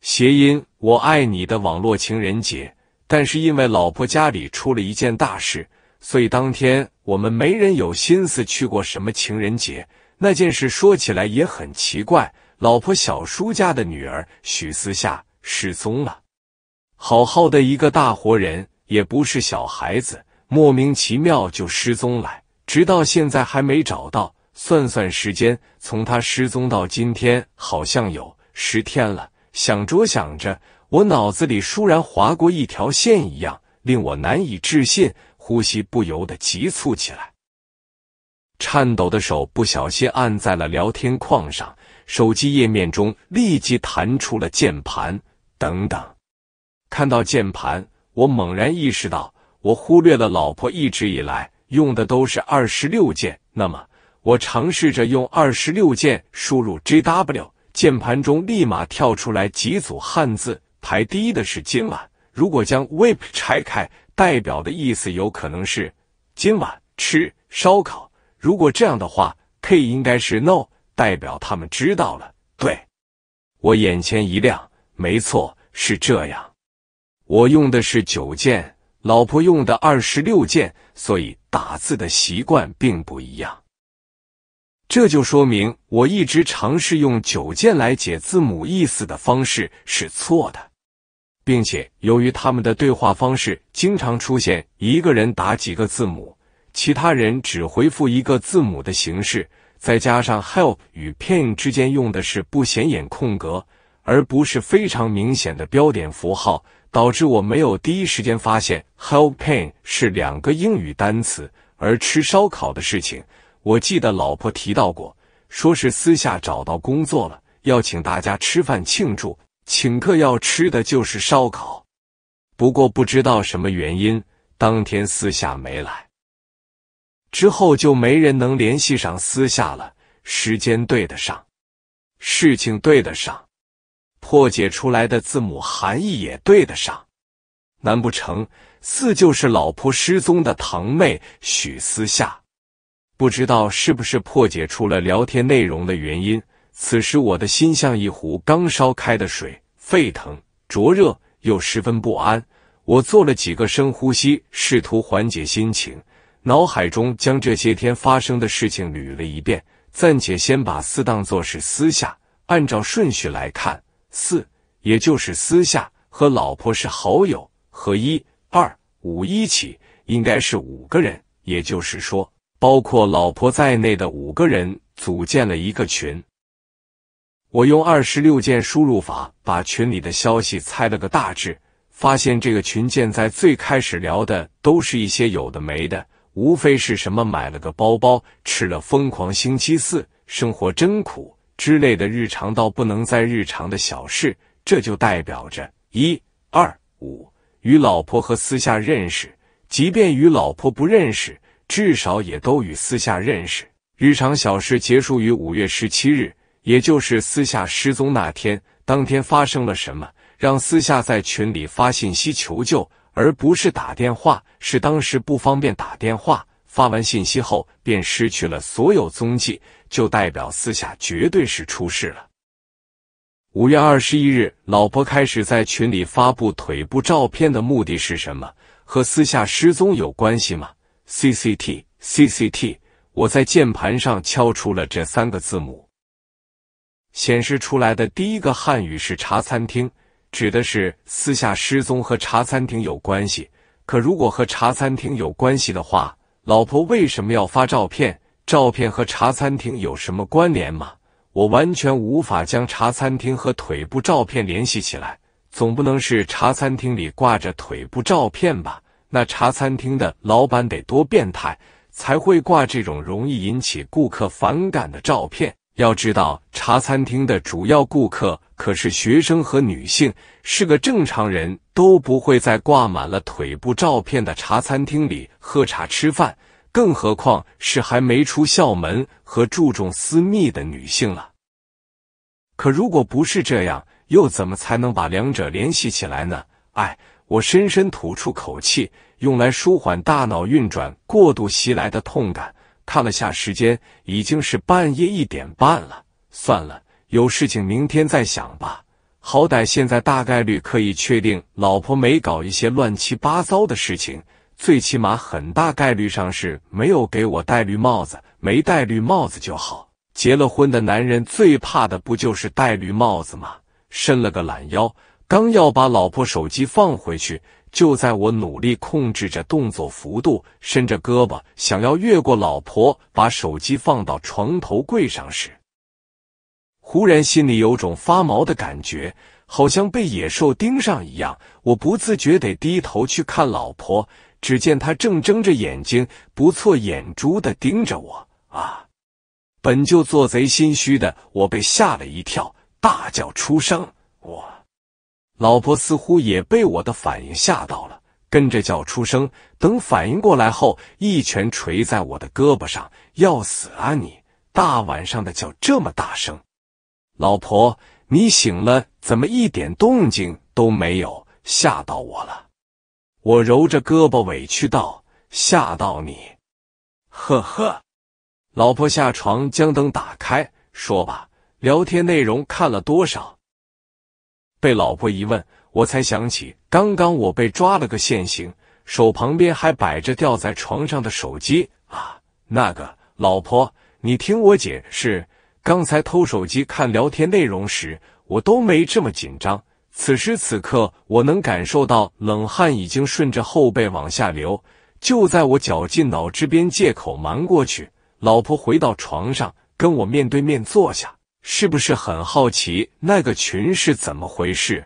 谐音“我爱你”的网络情人节，但是因为老婆家里出了一件大事，所以当天我们没人有心思去过什么情人节。那件事说起来也很奇怪，老婆小叔家的女儿许思夏失踪了，好好的一个大活人，也不是小孩子，莫名其妙就失踪了，直到现在还没找到。算算时间，从他失踪到今天，好像有十天了。想着想着，我脑子里倏然划过一条线一样，令我难以置信，呼吸不由得急促起来，颤抖的手不小心按在了聊天框上，手机页面中立即弹出了键盘。等等，看到键盘，我猛然意识到，我忽略了老婆一直以来用的都是二十六键，那么。我尝试着用二十六键输入 J W 键盘中，立马跳出来几组汉字，排第一的是今晚。如果将 w i p 拆开，代表的意思有可能是今晚吃烧烤。如果这样的话，K 应该是 no，代表他们知道了。对我眼前一亮，没错，是这样。我用的是九键，老婆用的二十六键，所以打字的习惯并不一样。这就说明我一直尝试用九键来解字母意思的方式是错的，并且由于他们的对话方式经常出现一个人打几个字母，其他人只回复一个字母的形式，再加上 help 与 pain 之间用的是不显眼空格，而不是非常明显的标点符号，导致我没有第一时间发现 help pain 是两个英语单词，而吃烧烤的事情。我记得老婆提到过，说是私下找到工作了，要请大家吃饭庆祝，请客要吃的就是烧烤。不过不知道什么原因，当天私下没来。之后就没人能联系上私下了。时间对得上，事情对得上，破解出来的字母含义也对得上。难不成四就是老婆失踪的堂妹许私下？不知道是不是破解出了聊天内容的原因。此时我的心像一壶刚烧开的水，沸腾、灼热，又十分不安。我做了几个深呼吸，试图缓解心情。脑海中将这些天发生的事情捋了一遍，暂且先把四当作是私下，按照顺序来看四，也就是私下和老婆是好友，和一二五一起，应该是五个人。也就是说。包括老婆在内的五个人组建了一个群。我用二十六键输入法把群里的消息猜了个大致，发现这个群建在最开始聊的都是一些有的没的，无非是什么买了个包包、吃了疯狂星期四、生活真苦之类的日常到不能再日常的小事。这就代表着一、二、五与老婆和私下认识，即便与老婆不认识。至少也都与私下认识。日常小事结束于五月十七日，也就是私下失踪那天。当天发生了什么，让私下在群里发信息求救，而不是打电话？是当时不方便打电话。发完信息后，便失去了所有踪迹，就代表私下绝对是出事了。五月二十一日，老婆开始在群里发布腿部照片的目的是什么？和私下失踪有关系吗？CCT CCT，我在键盘上敲出了这三个字母，显示出来的第一个汉语是茶餐厅，指的是私下失踪和茶餐厅有关系。可如果和茶餐厅有关系的话，老婆为什么要发照片？照片和茶餐厅有什么关联吗？我完全无法将茶餐厅和腿部照片联系起来，总不能是茶餐厅里挂着腿部照片吧？那茶餐厅的老板得多变态，才会挂这种容易引起顾客反感的照片？要知道，茶餐厅的主要顾客可是学生和女性，是个正常人都不会在挂满了腿部照片的茶餐厅里喝茶吃饭，更何况是还没出校门和注重私密的女性了。可如果不是这样，又怎么才能把两者联系起来呢？哎。我深深吐出口气，用来舒缓大脑运转过度袭来的痛感。看了下时间，已经是半夜一点半了。算了，有事情明天再想吧。好歹现在大概率可以确定老婆没搞一些乱七八糟的事情，最起码很大概率上是没有给我戴绿帽子。没戴绿帽子就好。结了婚的男人最怕的不就是戴绿帽子吗？伸了个懒腰。刚要把老婆手机放回去，就在我努力控制着动作幅度，伸着胳膊想要越过老婆把手机放到床头柜上时，忽然心里有种发毛的感觉，好像被野兽盯上一样。我不自觉地低头去看老婆，只见她正睁着眼睛，不错眼珠的盯着我啊！本就做贼心虚的我被吓了一跳，大叫出声：“我！”老婆似乎也被我的反应吓到了，跟着叫出声。等反应过来后，一拳捶在我的胳膊上：“要死啊你！大晚上的叫这么大声！”老婆，你醒了？怎么一点动静都没有？吓到我了。我揉着胳膊，委屈道：“吓到你？”呵呵。老婆下床，将灯打开，说吧，聊天内容看了多少？被老婆一问，我才想起刚刚我被抓了个现行，手旁边还摆着掉在床上的手机啊！那个老婆，你听我解释，刚才偷手机看聊天内容时，我都没这么紧张。此时此刻，我能感受到冷汗已经顺着后背往下流。就在我绞尽脑汁编借口瞒过去，老婆回到床上，跟我面对面坐下。是不是很好奇那个群是怎么回事？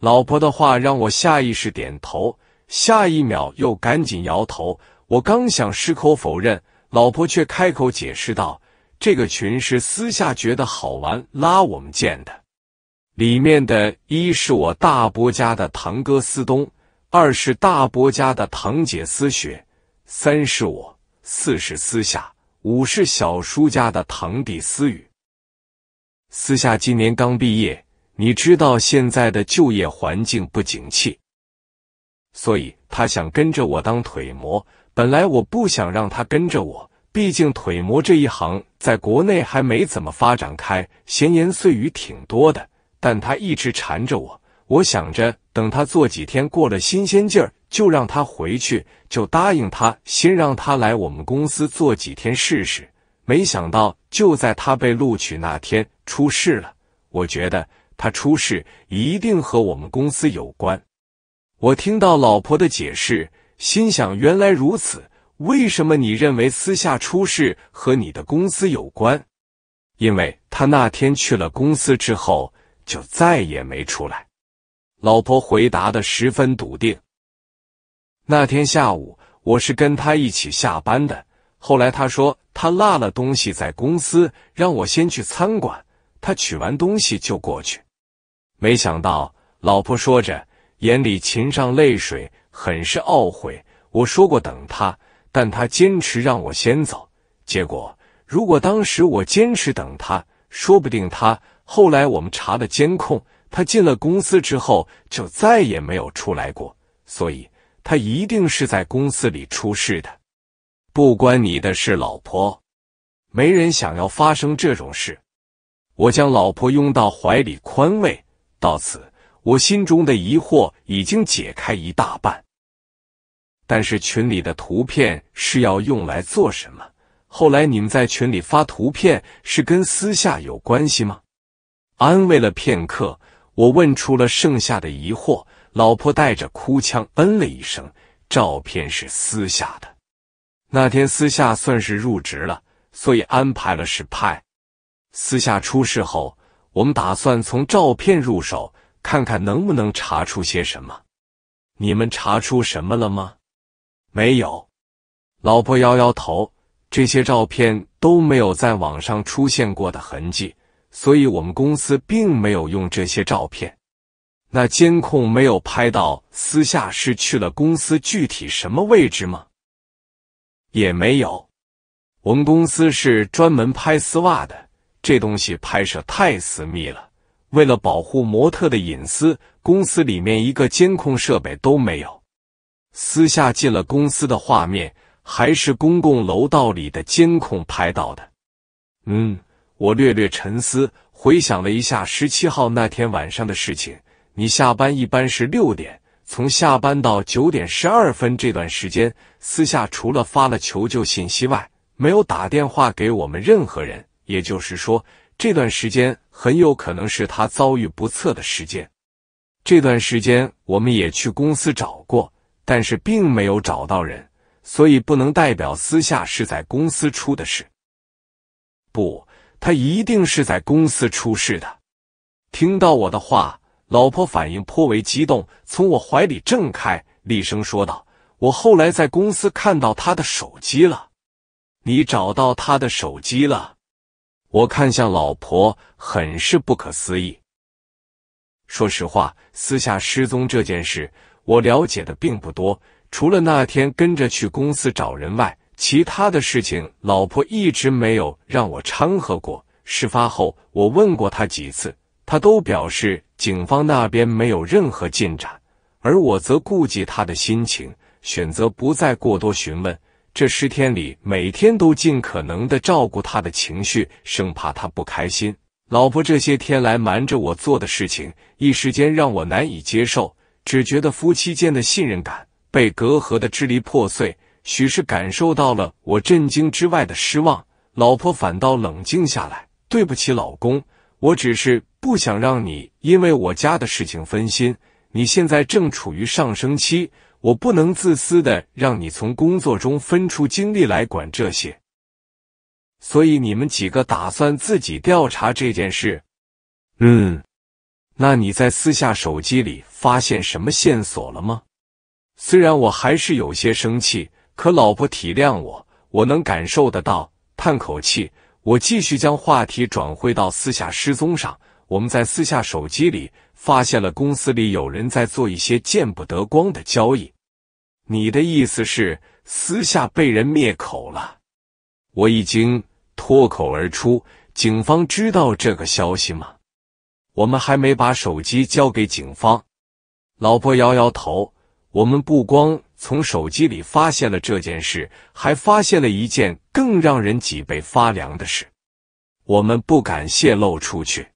老婆的话让我下意识点头，下一秒又赶紧摇头。我刚想矢口否认，老婆却开口解释道：“这个群是私下觉得好玩拉我们建的，里面的一是我大伯家的堂哥思东，二是大伯家的堂姐思雪，三是我，四是私下，五是小叔家的堂弟思雨。”私下今年刚毕业，你知道现在的就业环境不景气，所以他想跟着我当腿模。本来我不想让他跟着我，毕竟腿模这一行在国内还没怎么发展开，闲言碎语挺多的。但他一直缠着我，我想着等他做几天过了新鲜劲儿，就让他回去，就答应他先让他来我们公司做几天试试。没想到，就在他被录取那天出事了。我觉得他出事一定和我们公司有关。我听到老婆的解释，心想：原来如此。为什么你认为私下出事和你的公司有关？因为他那天去了公司之后，就再也没出来。老婆回答的十分笃定。那天下午，我是跟他一起下班的。后来他说。他落了东西在公司，让我先去餐馆。他取完东西就过去。没想到，老婆说着，眼里噙上泪水，很是懊悔。我说过等他，但他坚持让我先走。结果，如果当时我坚持等他，说不定他……后来我们查了监控，他进了公司之后就再也没有出来过。所以，他一定是在公司里出事的。不关你的事，老婆。没人想要发生这种事。我将老婆拥到怀里，宽慰。到此，我心中的疑惑已经解开一大半。但是群里的图片是要用来做什么？后来你们在群里发图片，是跟私下有关系吗？安慰了片刻，我问出了剩下的疑惑。老婆带着哭腔，嗯了一声。照片是私下的。那天私下算是入职了，所以安排了试拍。私下出事后，我们打算从照片入手，看看能不能查出些什么。你们查出什么了吗？没有。老婆摇摇头，这些照片都没有在网上出现过的痕迹，所以我们公司并没有用这些照片。那监控没有拍到私下是去了公司具体什么位置吗？也没有，我们公司是专门拍丝袜的，这东西拍摄太私密了。为了保护模特的隐私，公司里面一个监控设备都没有。私下进了公司的画面，还是公共楼道里的监控拍到的。嗯，我略略沉思，回想了一下十七号那天晚上的事情。你下班一般是六点。从下班到九点十二分这段时间，私下除了发了求救信息外，没有打电话给我们任何人。也就是说，这段时间很有可能是他遭遇不测的时间。这段时间我们也去公司找过，但是并没有找到人，所以不能代表私下是在公司出的事。不，他一定是在公司出事的。听到我的话。老婆反应颇为激动，从我怀里挣开，厉声说道：“我后来在公司看到他的手机了，你找到他的手机了？”我看向老婆，很是不可思议。说实话，私下失踪这件事，我了解的并不多。除了那天跟着去公司找人外，其他的事情老婆一直没有让我掺和过。事发后，我问过他几次，他都表示。警方那边没有任何进展，而我则顾及他的心情，选择不再过多询问。这十天里，每天都尽可能的照顾他的情绪，生怕他不开心。老婆这些天来瞒着我做的事情，一时间让我难以接受，只觉得夫妻间的信任感被隔阂的支离破碎。许是感受到了我震惊之外的失望，老婆反倒冷静下来：“对不起，老公，我只是……”不想让你因为我家的事情分心。你现在正处于上升期，我不能自私的让你从工作中分出精力来管这些。所以你们几个打算自己调查这件事？嗯，那你在私下手机里发现什么线索了吗？虽然我还是有些生气，可老婆体谅我，我能感受得到。叹口气，我继续将话题转回到私下失踪上。我们在私下手机里发现了公司里有人在做一些见不得光的交易。你的意思是私下被人灭口了？我已经脱口而出，警方知道这个消息吗？我们还没把手机交给警方。老婆摇摇头。我们不光从手机里发现了这件事，还发现了一件更让人脊背发凉的事。我们不敢泄露出去。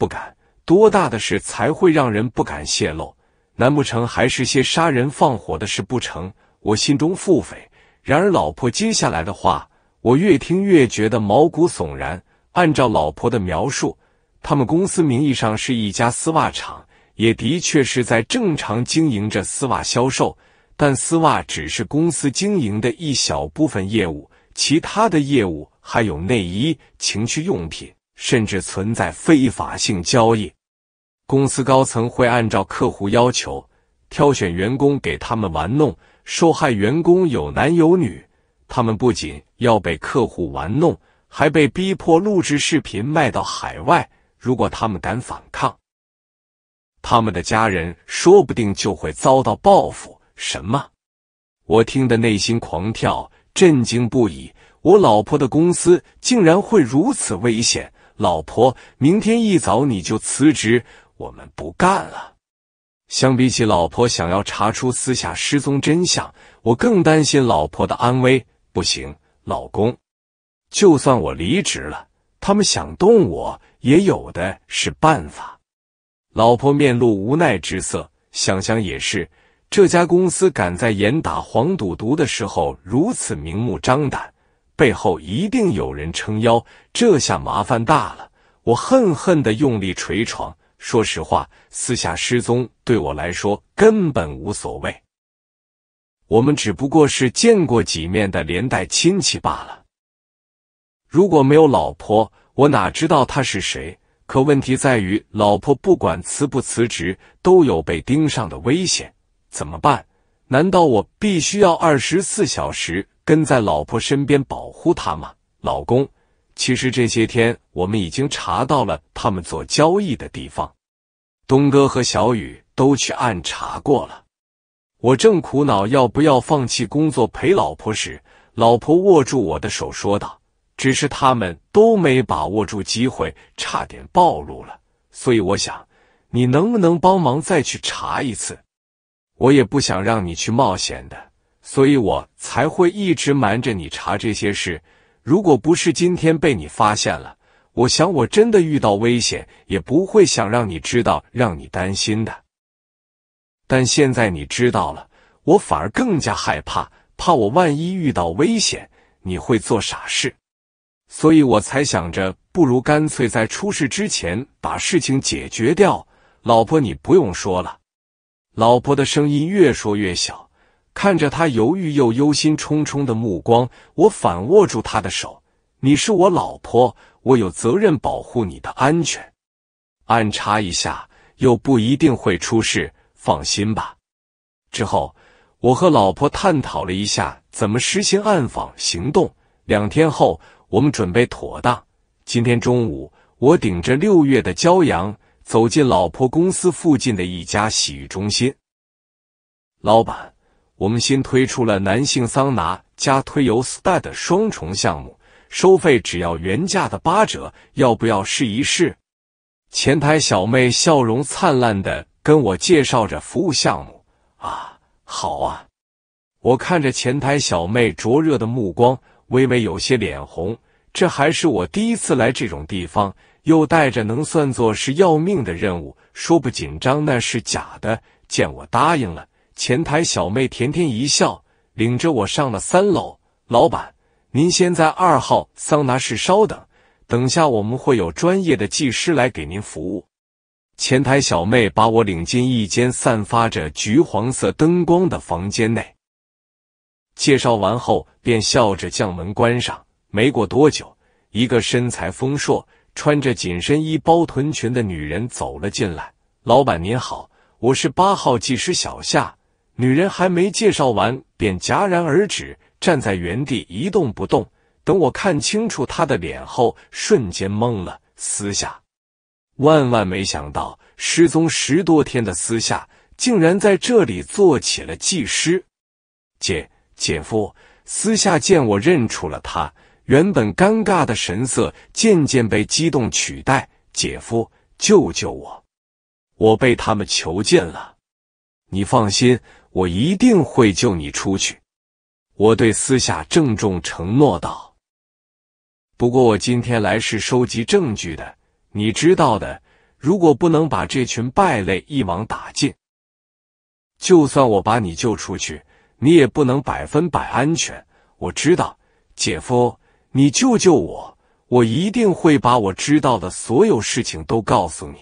不敢，多大的事才会让人不敢泄露？难不成还是些杀人放火的事不成？我心中腹诽。然而，老婆接下来的话，我越听越觉得毛骨悚然。按照老婆的描述，他们公司名义上是一家丝袜厂，也的确是在正常经营着丝袜销售。但丝袜只是公司经营的一小部分业务，其他的业务还有内衣、情趣用品。甚至存在非法性交易，公司高层会按照客户要求挑选员工给他们玩弄，受害员工有男有女，他们不仅要被客户玩弄，还被逼迫录制视频卖到海外。如果他们敢反抗，他们的家人说不定就会遭到报复。什么？我听得内心狂跳，震惊不已。我老婆的公司竟然会如此危险！老婆，明天一早你就辞职，我们不干了。相比起老婆想要查出私下失踪真相，我更担心老婆的安危。不行，老公，就算我离职了，他们想动我也有的是办法。老婆面露无奈之色，想想也是，这家公司敢在严打黄赌毒的时候如此明目张胆。背后一定有人撑腰，这下麻烦大了！我恨恨的用力捶床。说实话，私下失踪对我来说根本无所谓，我们只不过是见过几面的连带亲戚罢了。如果没有老婆，我哪知道他是谁？可问题在于，老婆不管辞不辞职，都有被盯上的危险，怎么办？难道我必须要二十四小时跟在老婆身边保护她吗？老公，其实这些天我们已经查到了他们做交易的地方，东哥和小雨都去暗查过了。我正苦恼要不要放弃工作陪老婆时，老婆握住我的手说道：“只是他们都没把握住机会，差点暴露了。所以我想，你能不能帮忙再去查一次？”我也不想让你去冒险的，所以我才会一直瞒着你查这些事。如果不是今天被你发现了，我想我真的遇到危险也不会想让你知道，让你担心的。但现在你知道了，我反而更加害怕，怕我万一遇到危险，你会做傻事，所以我才想着不如干脆在出事之前把事情解决掉。老婆，你不用说了。老婆的声音越说越小，看着他犹豫又忧心忡忡的目光，我反握住他的手：“你是我老婆，我有责任保护你的安全。暗查一下，又不一定会出事，放心吧。”之后，我和老婆探讨了一下怎么实行暗访行动。两天后，我们准备妥当。今天中午，我顶着六月的骄阳。走进老婆公司附近的一家洗浴中心，老板，我们新推出了男性桑拿加推油 s t a 的双重项目，收费只要原价的八折，要不要试一试？前台小妹笑容灿烂的跟我介绍着服务项目啊，好啊！我看着前台小妹灼热的目光，微微有些脸红，这还是我第一次来这种地方。又带着能算作是要命的任务，说不紧张那是假的。见我答应了，前台小妹甜甜一笑，领着我上了三楼。老板，您先在二号桑拿室稍等，等下我们会有专业的技师来给您服务。前台小妹把我领进一间散发着橘黄色灯光的房间内，介绍完后便笑着将门关上。没过多久，一个身材丰硕。穿着紧身衣包臀裙的女人走了进来。老板您好，我是八号技师小夏。女人还没介绍完，便戛然而止，站在原地一动不动。等我看清楚她的脸后，瞬间懵了。私下，万万没想到失踪十多天的私下，竟然在这里做起了技师。姐，姐夫，私下见我认出了他。原本尴尬的神色渐渐被激动取代。姐夫，救救我！我被他们囚禁了。你放心，我一定会救你出去。我对私下郑重承诺道：“不过我今天来是收集证据的，你知道的。如果不能把这群败类一网打尽，就算我把你救出去，你也不能百分百安全。我知道，姐夫。”你救救我！我一定会把我知道的所有事情都告诉你。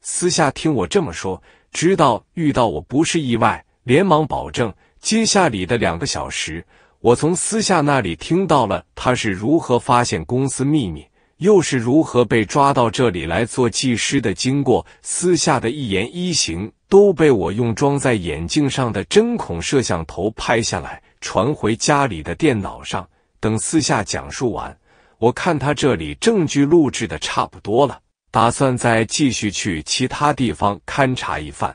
私下听我这么说，知道遇到我不是意外，连忙保证。接下里的两个小时，我从私下那里听到了他是如何发现公司秘密，又是如何被抓到这里来做技师的经过。私下的一言一行都被我用装在眼镜上的针孔摄像头拍下来，传回家里的电脑上。等私下讲述完，我看他这里证据录制的差不多了，打算再继续去其他地方勘察一番。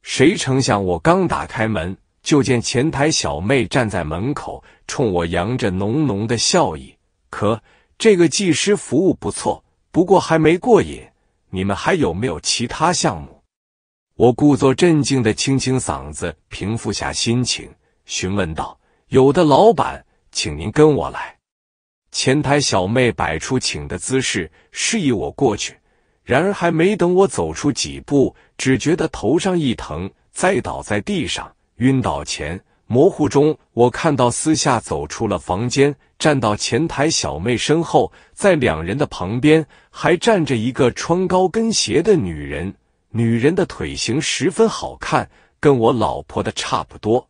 谁成想，我刚打开门，就见前台小妹站在门口，冲我扬着浓浓的笑意。可这个技师服务不错，不过还没过瘾，你们还有没有其他项目？我故作镇静的清清嗓子，平复下心情，询问道：“有的，老板。”请您跟我来。前台小妹摆出请的姿势，示意我过去。然而还没等我走出几步，只觉得头上一疼，栽倒在地上，晕倒前，模糊中我看到私下走出了房间，站到前台小妹身后，在两人的旁边还站着一个穿高跟鞋的女人，女人的腿型十分好看，跟我老婆的差不多。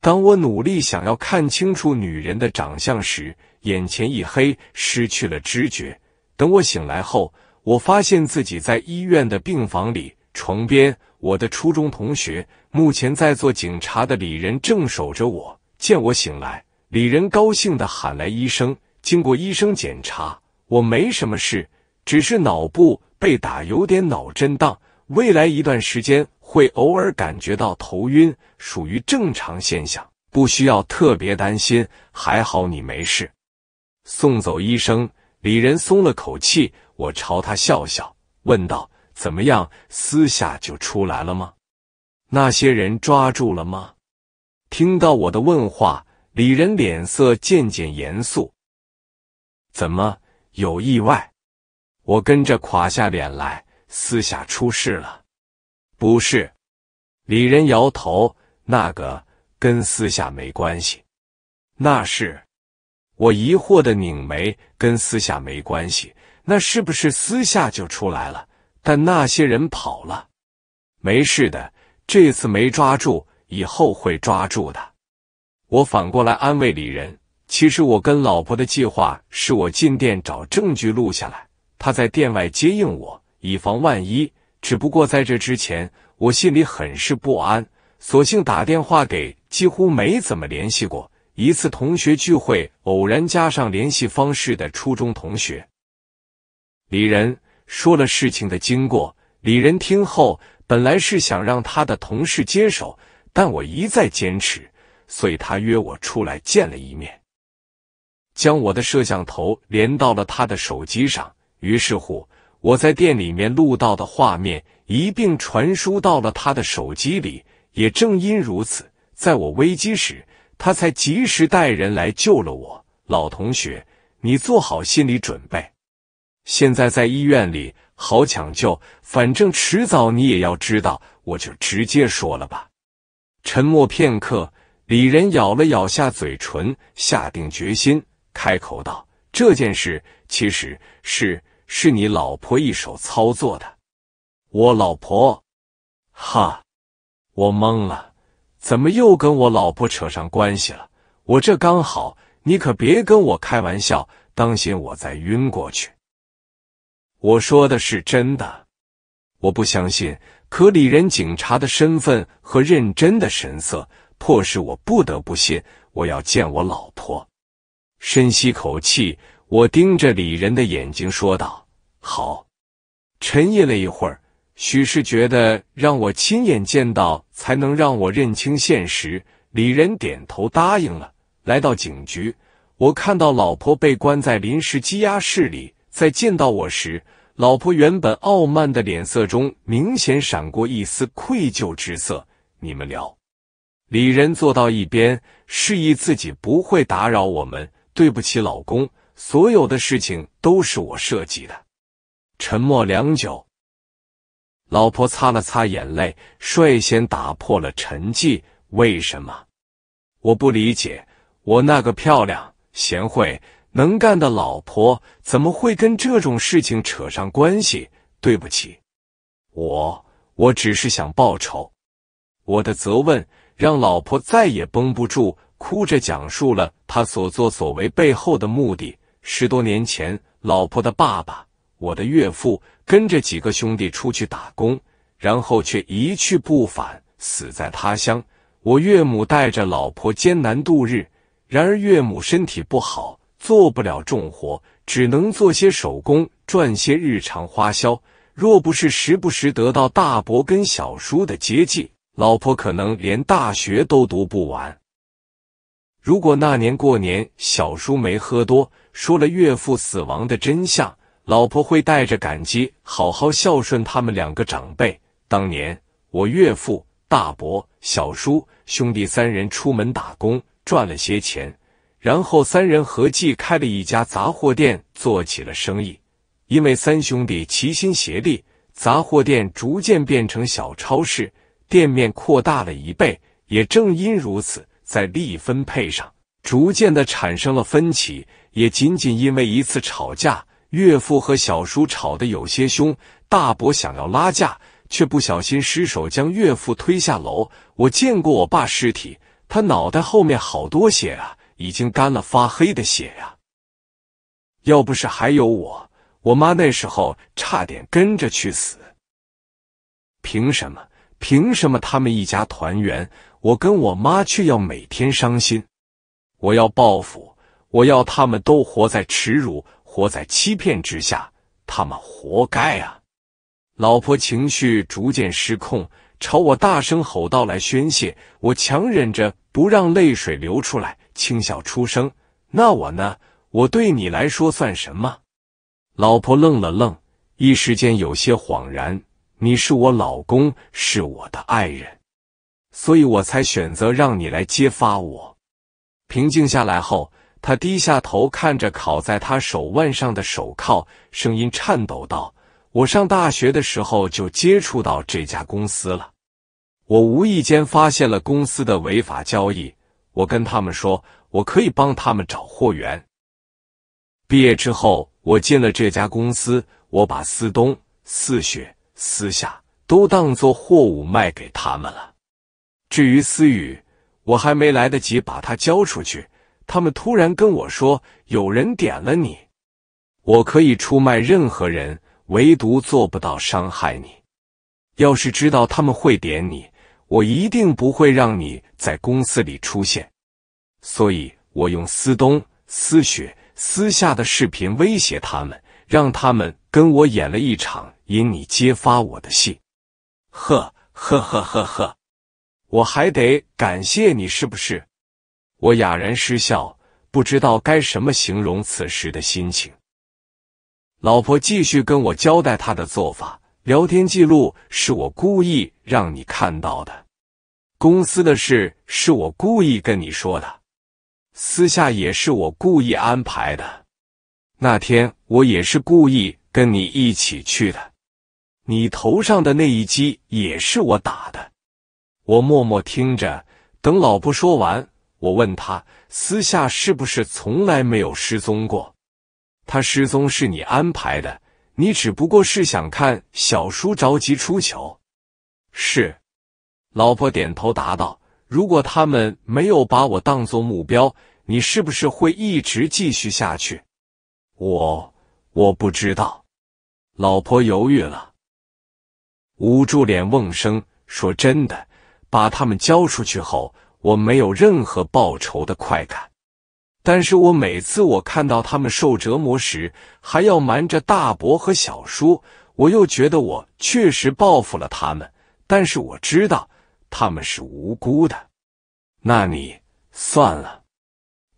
当我努力想要看清楚女人的长相时，眼前一黑，失去了知觉。等我醒来后，我发现自己在医院的病房里，床边，我的初中同学，目前在做警察的李仁正守着我。见我醒来，李仁高兴地喊来医生。经过医生检查，我没什么事，只是脑部被打，有点脑震荡。未来一段时间。会偶尔感觉到头晕，属于正常现象，不需要特别担心。还好你没事。送走医生，李仁松了口气。我朝他笑笑，问道：“怎么样？私下就出来了吗？那些人抓住了吗？”听到我的问话，李仁脸色渐渐严肃。怎么有意外？我跟着垮下脸来。私下出事了。不是，李仁摇头，那个跟私下没关系。那是，我疑惑的拧眉，跟私下没关系，那是不是私下就出来了？但那些人跑了，没事的，这次没抓住，以后会抓住的。我反过来安慰李仁，其实我跟老婆的计划是我进店找证据录下来，他在店外接应我，以防万一。只不过在这之前，我心里很是不安，索性打电话给几乎没怎么联系过一次同学聚会偶然加上联系方式的初中同学李仁，说了事情的经过。李仁听后，本来是想让他的同事接手，但我一再坚持，所以他约我出来见了一面，将我的摄像头连到了他的手机上。于是乎。我在店里面录到的画面一并传输到了他的手机里，也正因如此，在我危机时，他才及时带人来救了我。老同学，你做好心理准备。现在在医院里，好抢救，反正迟早你也要知道，我就直接说了吧。沉默片刻，李仁咬了咬下嘴唇，下定决心，开口道：“这件事其实是……”是你老婆一手操作的，我老婆，哈，我懵了，怎么又跟我老婆扯上关系了？我这刚好，你可别跟我开玩笑，当心我再晕过去。我说的是真的，我不相信，可里人警察的身份和认真的神色，迫使我不得不信。我要见我老婆，深吸口气。我盯着李仁的眼睛说道：“好。”沉吟了一会儿，许是觉得让我亲眼见到才能让我认清现实，李仁点头答应了。来到警局，我看到老婆被关在临时羁押室里。在见到我时，老婆原本傲慢的脸色中明显闪过一丝愧疚之色。你们聊。李仁坐到一边，示意自己不会打扰我们。对不起，老公。所有的事情都是我设计的。沉默良久，老婆擦了擦眼泪，率先打破了沉寂。为什么？我不理解，我那个漂亮、贤惠、能干的老婆怎么会跟这种事情扯上关系？对不起，我我只是想报仇。我的责问让老婆再也绷不住，哭着讲述了她所作所为背后的目的。十多年前，老婆的爸爸，我的岳父，跟着几个兄弟出去打工，然后却一去不返，死在他乡。我岳母带着老婆艰难度日，然而岳母身体不好，做不了重活，只能做些手工赚些日常花销。若不是时不时得到大伯跟小叔的接济，老婆可能连大学都读不完。如果那年过年小叔没喝多，说了岳父死亡的真相，老婆会带着感激好好孝顺他们两个长辈。当年我岳父、大伯、小叔兄弟三人出门打工赚了些钱，然后三人合计开了一家杂货店，做起了生意。因为三兄弟齐心协力，杂货店逐渐变成小超市，店面扩大了一倍。也正因如此。在利益分配上逐渐的产生了分歧，也仅仅因为一次吵架，岳父和小叔吵得有些凶，大伯想要拉架，却不小心失手将岳父推下楼。我见过我爸尸体，他脑袋后面好多血啊，已经干了发黑的血呀。要不是还有我，我妈那时候差点跟着去死。凭什么？凭什么他们一家团圆？我跟我妈却要每天伤心，我要报复，我要他们都活在耻辱、活在欺骗之下，他们活该啊！老婆情绪逐渐失控，朝我大声吼道来宣泄。我强忍着不让泪水流出来，轻笑出声：“那我呢？我对你来说算什么？”老婆愣了愣，一时间有些恍然：“你是我老公，是我的爱人。”所以我才选择让你来揭发我。平静下来后，他低下头看着铐在他手腕上的手铐，声音颤抖道：“我上大学的时候就接触到这家公司了。我无意间发现了公司的违法交易。我跟他们说，我可以帮他们找货源。毕业之后，我进了这家公司，我把四冬、四雪、四下都当做货物卖给他们了。”至于思雨，我还没来得及把她交出去，他们突然跟我说有人点了你。我可以出卖任何人，唯独做不到伤害你。要是知道他们会点你，我一定不会让你在公司里出现。所以，我用思东、思雪私下的视频威胁他们，让他们跟我演了一场引你揭发我的戏。呵呵呵呵呵。我还得感谢你，是不是？我哑然失笑，不知道该什么形容此时的心情。老婆继续跟我交代她的做法，聊天记录是我故意让你看到的，公司的事是我故意跟你说的，私下也是我故意安排的。那天我也是故意跟你一起去的，你头上的那一击也是我打的。我默默听着，等老婆说完，我问他：“私下是不是从来没有失踪过？”他失踪是你安排的，你只不过是想看小叔着急出糗。是，老婆点头答道：“如果他们没有把我当做目标，你是不是会一直继续下去？”我我不知道，老婆犹豫了，捂住脸瓮声说：“真的。”把他们交出去后，我没有任何报仇的快感。但是我每次我看到他们受折磨时，还要瞒着大伯和小叔，我又觉得我确实报复了他们。但是我知道他们是无辜的。那你算了。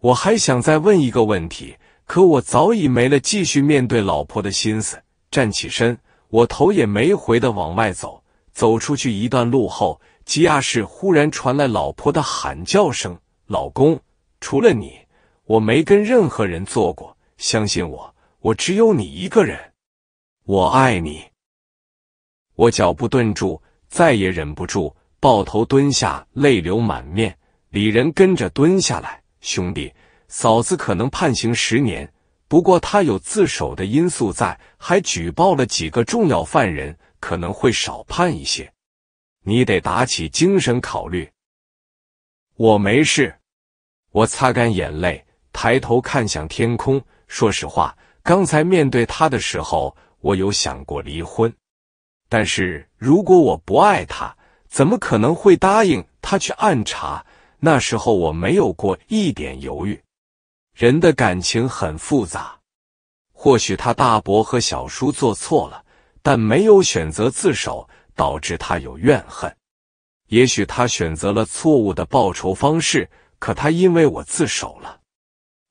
我还想再问一个问题，可我早已没了继续面对老婆的心思。站起身，我头也没回的往外走。走出去一段路后。吉亚室忽然传来老婆的喊叫声：“老公，除了你，我没跟任何人做过。相信我，我只有你一个人。我爱你。”我脚步顿住，再也忍不住，抱头蹲下，泪流满面。李仁跟着蹲下来：“兄弟，嫂子可能判刑十年，不过她有自首的因素在，还举报了几个重要犯人，可能会少判一些。”你得打起精神考虑。我没事，我擦干眼泪，抬头看向天空。说实话，刚才面对他的时候，我有想过离婚。但是如果我不爱他，怎么可能会答应他去暗查？那时候我没有过一点犹豫。人的感情很复杂。或许他大伯和小叔做错了，但没有选择自首。导致他有怨恨，也许他选择了错误的报仇方式。可他因为我自首了，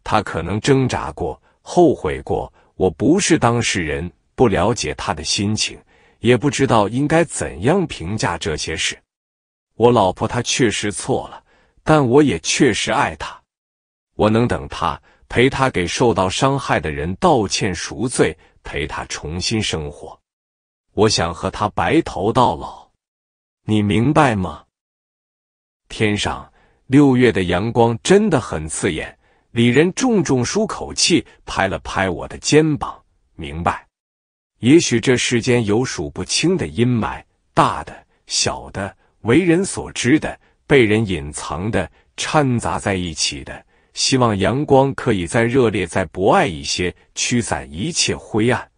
他可能挣扎过、后悔过。我不是当事人，不了解他的心情，也不知道应该怎样评价这些事。我老婆她确实错了，但我也确实爱她。我能等她，陪她给受到伤害的人道歉赎罪，陪她重新生活。我想和他白头到老，你明白吗？天上六月的阳光真的很刺眼。李仁重重舒口气，拍了拍我的肩膀，明白。也许这世间有数不清的阴霾，大的、小的，为人所知的，被人隐藏的，掺杂在一起的。希望阳光可以再热烈、再博爱一些，驱散一切灰暗。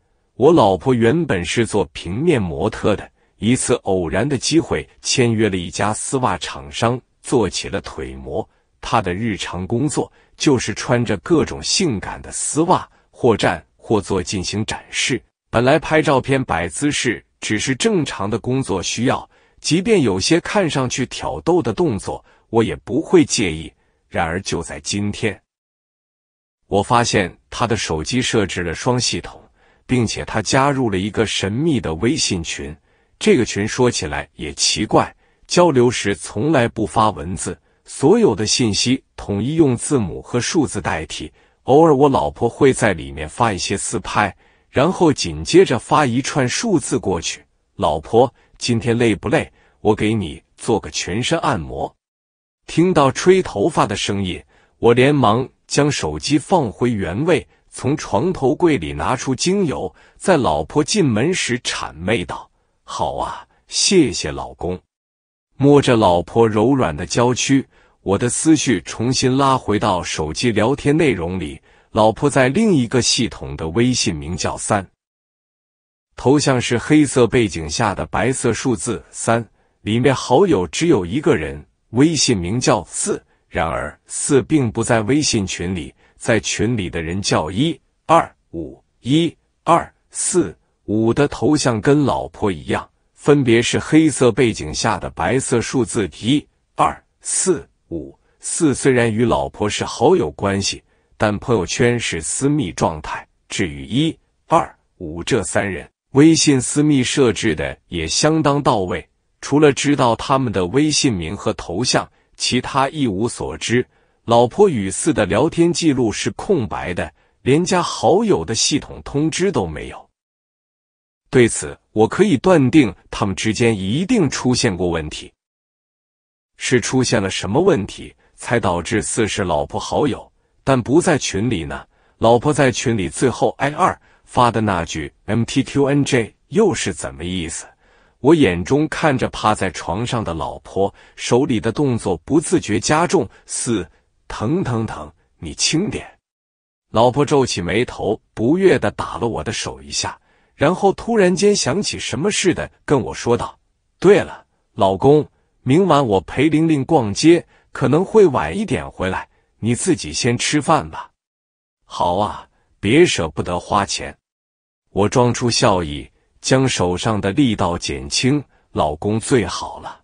我老婆原本是做平面模特的，一次偶然的机会签约了一家丝袜厂商，做起了腿模。她的日常工作就是穿着各种性感的丝袜，或站或坐进行展示。本来拍照片摆姿势只是正常的工作需要，即便有些看上去挑逗的动作，我也不会介意。然而就在今天，我发现她的手机设置了双系统。并且他加入了一个神秘的微信群，这个群说起来也奇怪，交流时从来不发文字，所有的信息统一用字母和数字代替。偶尔我老婆会在里面发一些自拍，然后紧接着发一串数字过去。老婆，今天累不累？我给你做个全身按摩。听到吹头发的声音，我连忙将手机放回原位。从床头柜里拿出精油，在老婆进门时谄媚道：“好啊，谢谢老公。”摸着老婆柔软的娇躯，我的思绪重新拉回到手机聊天内容里。老婆在另一个系统的微信名叫“三”，头像是黑色背景下的白色数字“三”，里面好友只有一个人，微信名叫“四”。然而“四”并不在微信群里。在群里的人叫一二五一二四五的头像跟老婆一样，分别是黑色背景下的白色数字一二四五。四虽然与老婆是好友关系，但朋友圈是私密状态。至于一二五这三人，微信私密设置的也相当到位，除了知道他们的微信名和头像，其他一无所知。老婆与四的聊天记录是空白的，连加好友的系统通知都没有。对此，我可以断定他们之间一定出现过问题。是出现了什么问题，才导致四是老婆好友，但不在群里呢？老婆在群里最后 “i 二”发的那句 “mtqnj” 又是怎么意思？我眼中看着趴在床上的老婆，手里的动作不自觉加重。四。疼疼疼！你轻点。老婆皱起眉头，不悦的打了我的手一下，然后突然间想起什么似的，跟我说道：“对了，老公，明晚我陪玲玲逛街，可能会晚一点回来，你自己先吃饭吧。”好啊，别舍不得花钱。我装出笑意，将手上的力道减轻。老公最好了。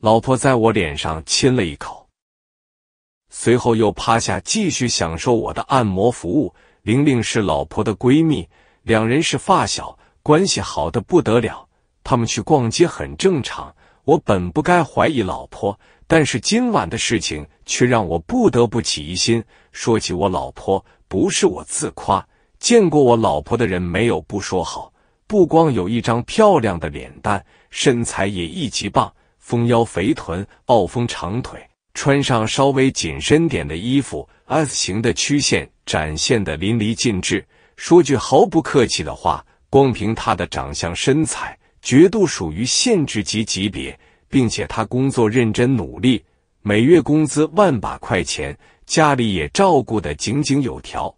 老婆在我脸上亲了一口。随后又趴下，继续享受我的按摩服务。玲玲是老婆的闺蜜，两人是发小，关系好的不得了。他们去逛街很正常。我本不该怀疑老婆，但是今晚的事情却让我不得不起疑心。说起我老婆，不是我自夸，见过我老婆的人没有不说好。不光有一张漂亮的脸蛋，身材也一级棒，丰腰肥臀，傲风长腿。穿上稍微紧身点的衣服，S 型的曲线展现的淋漓尽致。说句毫不客气的话，光凭他的长相身材，绝对属于限制级级别，并且他工作认真努力，每月工资万把块钱，家里也照顾的井井有条，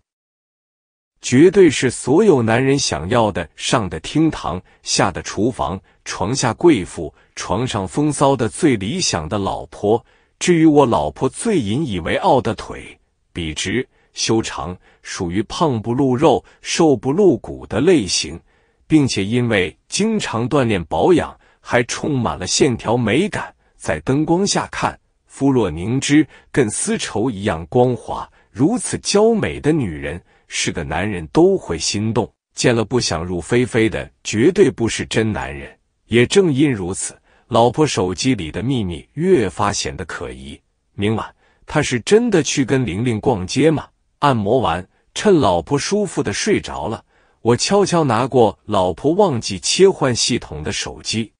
绝对是所有男人想要的上的厅堂，下的厨房，床下贵妇，床上风骚的最理想的老婆。至于我老婆最引以为傲的腿，笔直、修长，属于胖不露肉、瘦不露骨的类型，并且因为经常锻炼保养，还充满了线条美感。在灯光下看，肤若凝脂，跟丝绸一样光滑。如此娇美的女人，是个男人都会心动。见了不想入非非的，绝对不是真男人。也正因如此。老婆手机里的秘密越发显得可疑。明晚他是真的去跟玲玲逛街吗？按摩完，趁老婆舒服的睡着了，我悄悄拿过老婆忘记切换系统的手机，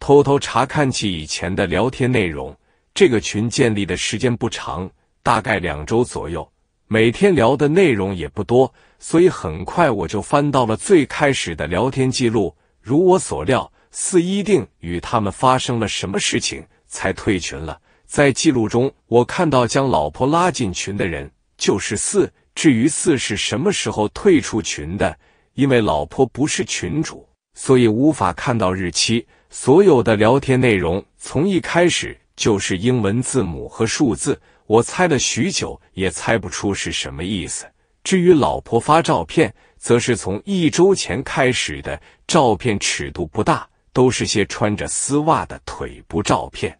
偷偷查看起以前的聊天内容。这个群建立的时间不长，大概两周左右，每天聊的内容也不多，所以很快我就翻到了最开始的聊天记录。如我所料。四一定与他们发生了什么事情才退群了。在记录中，我看到将老婆拉进群的人就是四。至于四是什么时候退出群的，因为老婆不是群主，所以无法看到日期。所有的聊天内容从一开始就是英文字母和数字，我猜了许久也猜不出是什么意思。至于老婆发照片，则是从一周前开始的，照片尺度不大。都是些穿着丝袜的腿部照片，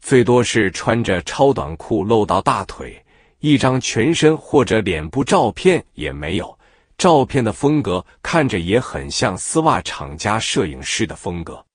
最多是穿着超短裤露到大腿，一张全身或者脸部照片也没有。照片的风格看着也很像丝袜厂家摄影师的风格。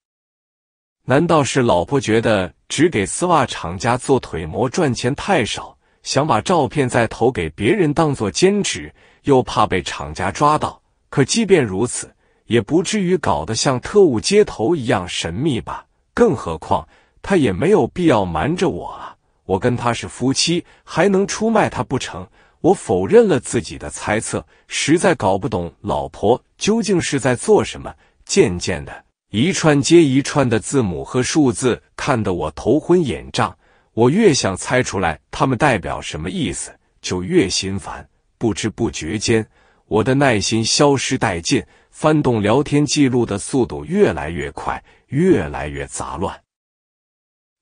难道是老婆觉得只给丝袜厂家做腿模赚钱太少，想把照片再投给别人当做兼职，又怕被厂家抓到？可即便如此。也不至于搞得像特务接头一样神秘吧？更何况他也没有必要瞒着我啊！我跟他是夫妻，还能出卖他不成？我否认了自己的猜测，实在搞不懂老婆究竟是在做什么。渐渐的，一串接一串的字母和数字看得我头昏眼胀。我越想猜出来他们代表什么意思，就越心烦。不知不觉间，我的耐心消失殆尽。翻动聊天记录的速度越来越快，越来越杂乱。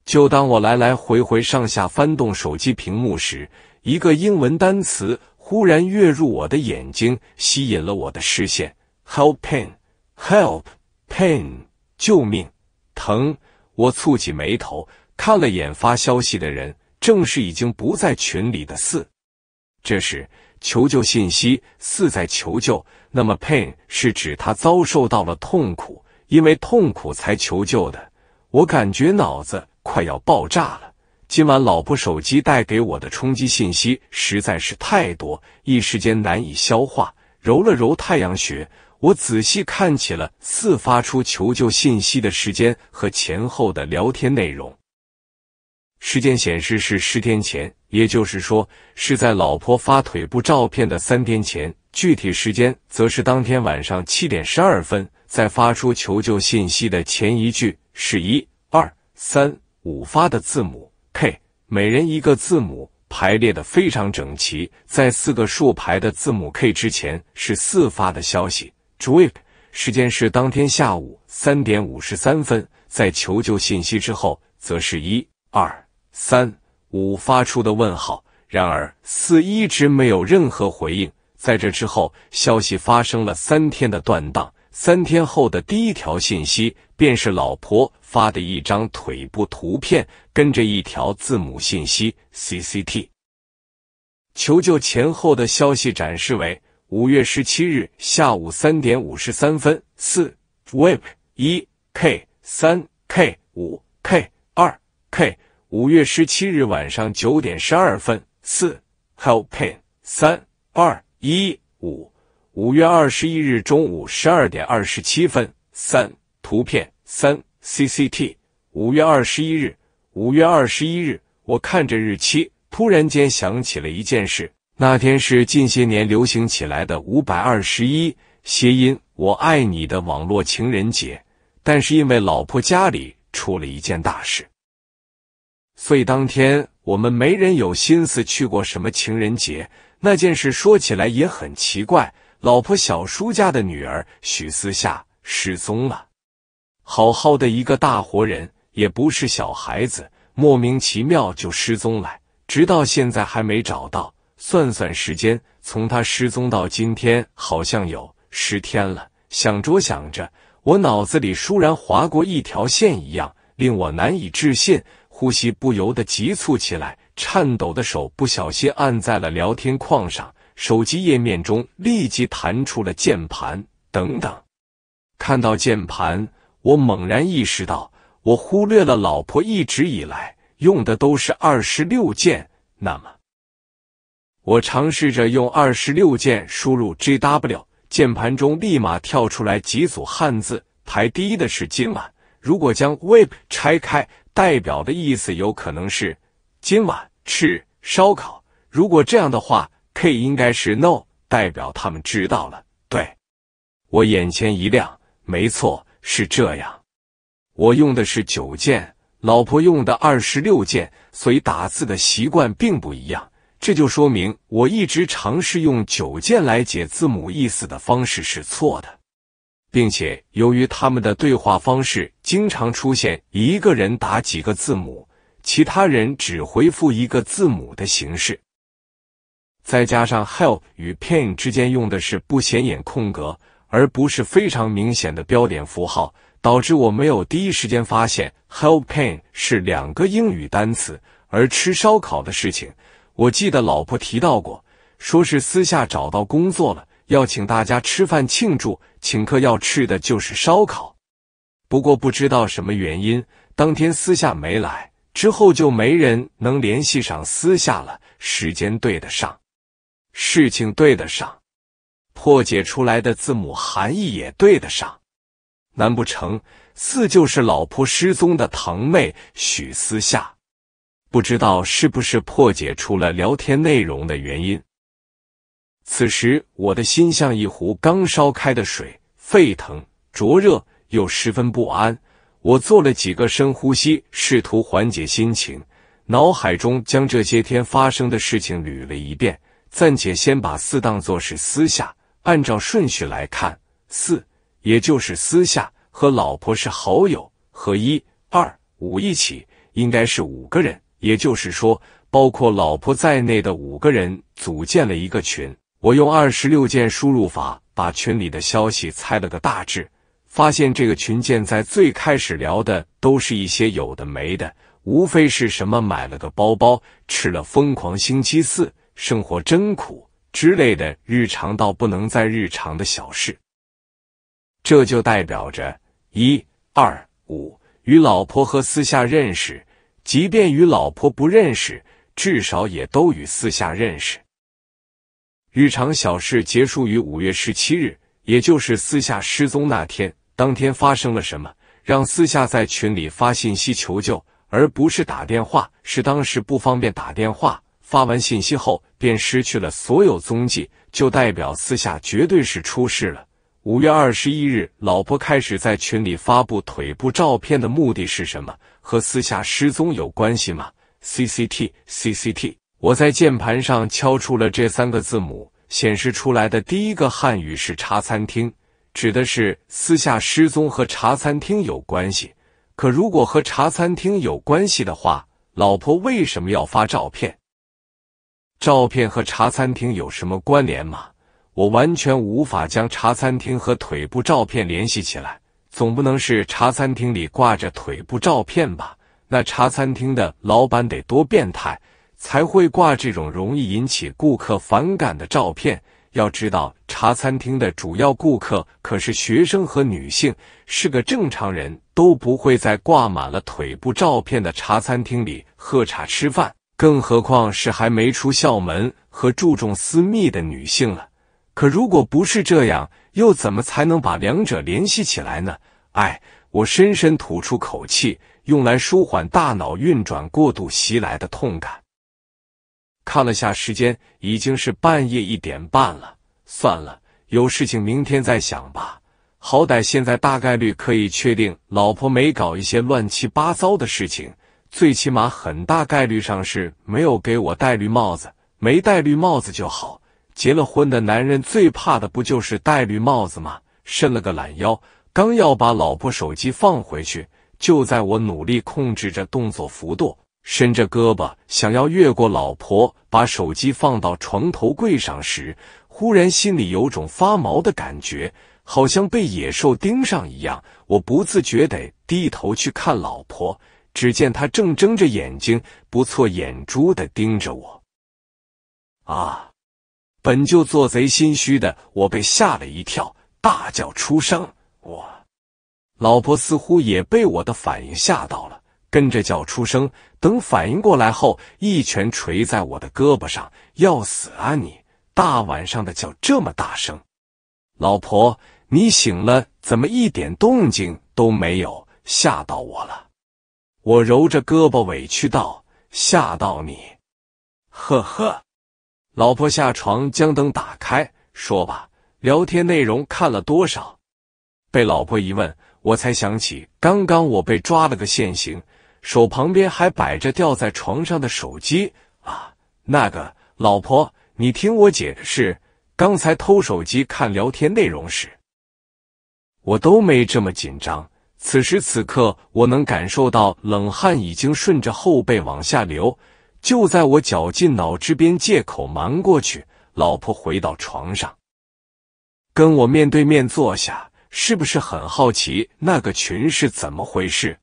就当我来来回回上下翻动手机屏幕时，一个英文单词忽然跃入我的眼睛，吸引了我的视线。Help, pain, help, pain，救命，疼！我蹙起眉头，看了眼发消息的人，正是已经不在群里的四。这时。求救信息似在求救，那么 pain 是指他遭受到了痛苦，因为痛苦才求救的。我感觉脑子快要爆炸了。今晚老婆手机带给我的冲击信息实在是太多，一时间难以消化。揉了揉太阳穴，我仔细看起了似发出求救信息的时间和前后的聊天内容。时间显示是十天前，也就是说是在老婆发腿部照片的三天前。具体时间则是当天晚上七点十二分，在发出求救信息的前一句是一二三五发的字母 K，每人一个字母排列的非常整齐。在四个竖排的字母 K 之前是四发的消息 d r i p 时间是当天下午三点五十三分。在求救信息之后，则是一二。三五发出的问号，然而四一直没有任何回应。在这之后，消息发生了三天的断档。三天后的第一条信息，便是老婆发的一张腿部图片，跟着一条字母信息 “cct”。求救前后的消息展示为：五月十七日下午三点五十三分，四 w e p 一 k 三 k 五 k 二 k。五月十七日晚上九点十二分，四 helpin 三二一五。五月二十一日中午十二点二十七分，三图片三 cct。五月二十一日，五月二十一日，我看着日期，突然间想起了一件事。那天是近些年流行起来的五百二十一谐音“我爱你”的网络情人节，但是因为老婆家里出了一件大事。所以当天我们没人有心思去过什么情人节。那件事说起来也很奇怪，老婆小叔家的女儿许思夏失踪了。好好的一个大活人，也不是小孩子，莫名其妙就失踪了，直到现在还没找到。算算时间，从他失踪到今天，好像有十天了。想着想着，我脑子里倏然划过一条线一样，令我难以置信。呼吸不由得急促起来，颤抖的手不小心按在了聊天框上，手机页面中立即弹出了键盘。等等，看到键盘，我猛然意识到，我忽略了老婆一直以来用的都是二十六键。那么，我尝试着用二十六键输入 “jw”，键盘中立马跳出来几组汉字，排第一的是“今晚”。如果将 w i p 拆开。代表的意思有可能是今晚吃烧烤。如果这样的话，K 应该是 No，代表他们知道了。对我眼前一亮，没错，是这样。我用的是九键，老婆用的二十六键，所以打字的习惯并不一样。这就说明我一直尝试用九键来解字母意思的方式是错的。并且，由于他们的对话方式经常出现一个人打几个字母，其他人只回复一个字母的形式，再加上 help 与 pain 之间用的是不显眼空格，而不是非常明显的标点符号，导致我没有第一时间发现 help pain 是两个英语单词。而吃烧烤的事情，我记得老婆提到过，说是私下找到工作了。要请大家吃饭庆祝，请客要吃的就是烧烤。不过不知道什么原因，当天私下没来，之后就没人能联系上私下了。时间对得上，事情对得上，破解出来的字母含义也对得上。难不成四就是老婆失踪的堂妹许私下？不知道是不是破解出了聊天内容的原因。此时，我的心像一壶刚烧开的水，沸腾、灼热，又十分不安。我做了几个深呼吸，试图缓解心情。脑海中将这些天发生的事情捋了一遍，暂且先把四当作是私下，按照顺序来看，四也就是私下和老婆是好友，和一、二、五一起，应该是五个人，也就是说，包括老婆在内的五个人组建了一个群。我用二十六键输入法把群里的消息猜了个大致，发现这个群建在最开始聊的都是一些有的没的，无非是什么买了个包包、吃了疯狂星期四、生活真苦之类的日常到不能再日常的小事。这就代表着一、二、五与老婆和私下认识，即便与老婆不认识，至少也都与私下认识。日常小事结束于五月十七日，也就是私下失踪那天。当天发生了什么，让私下在群里发信息求救，而不是打电话？是当时不方便打电话，发完信息后便失去了所有踪迹，就代表私下绝对是出事了。五月二十一日，老婆开始在群里发布腿部照片的目的是什么？和私下失踪有关系吗？CCT CCT 我在键盘上敲出了这三个字母，显示出来的第一个汉语是“茶餐厅”，指的是私下失踪和茶餐厅有关系。可如果和茶餐厅有关系的话，老婆为什么要发照片？照片和茶餐厅有什么关联吗？我完全无法将茶餐厅和腿部照片联系起来。总不能是茶餐厅里挂着腿部照片吧？那茶餐厅的老板得多变态！才会挂这种容易引起顾客反感的照片。要知道，茶餐厅的主要顾客可是学生和女性，是个正常人都不会在挂满了腿部照片的茶餐厅里喝茶吃饭，更何况是还没出校门和注重私密的女性了。可如果不是这样，又怎么才能把两者联系起来呢？哎，我深深吐出口气，用来舒缓大脑运转过度袭来的痛感。看了下时间，已经是半夜一点半了。算了，有事情明天再想吧。好歹现在大概率可以确定，老婆没搞一些乱七八糟的事情，最起码很大概率上是没有给我戴绿帽子。没戴绿帽子就好。结了婚的男人最怕的不就是戴绿帽子吗？伸了个懒腰，刚要把老婆手机放回去，就在我努力控制着动作幅度。伸着胳膊想要越过老婆，把手机放到床头柜上时，忽然心里有种发毛的感觉，好像被野兽盯上一样。我不自觉地低头去看老婆，只见她正睁着眼睛，不错眼珠的盯着我。啊！本就做贼心虚的我被吓了一跳，大叫出声。我老婆似乎也被我的反应吓到了。跟着叫出声，等反应过来后，一拳捶在我的胳膊上。要死啊！你大晚上的叫这么大声，老婆，你醒了，怎么一点动静都没有？吓到我了。我揉着胳膊，委屈道：“吓到你？”呵呵，老婆下床将灯打开，说吧，聊天内容看了多少？被老婆一问，我才想起刚刚我被抓了个现行。手旁边还摆着掉在床上的手机啊！那个老婆，你听我解释，刚才偷手机看聊天内容时，我都没这么紧张。此时此刻，我能感受到冷汗已经顺着后背往下流。就在我绞尽脑汁边借口瞒过去，老婆回到床上，跟我面对面坐下，是不是很好奇那个群是怎么回事？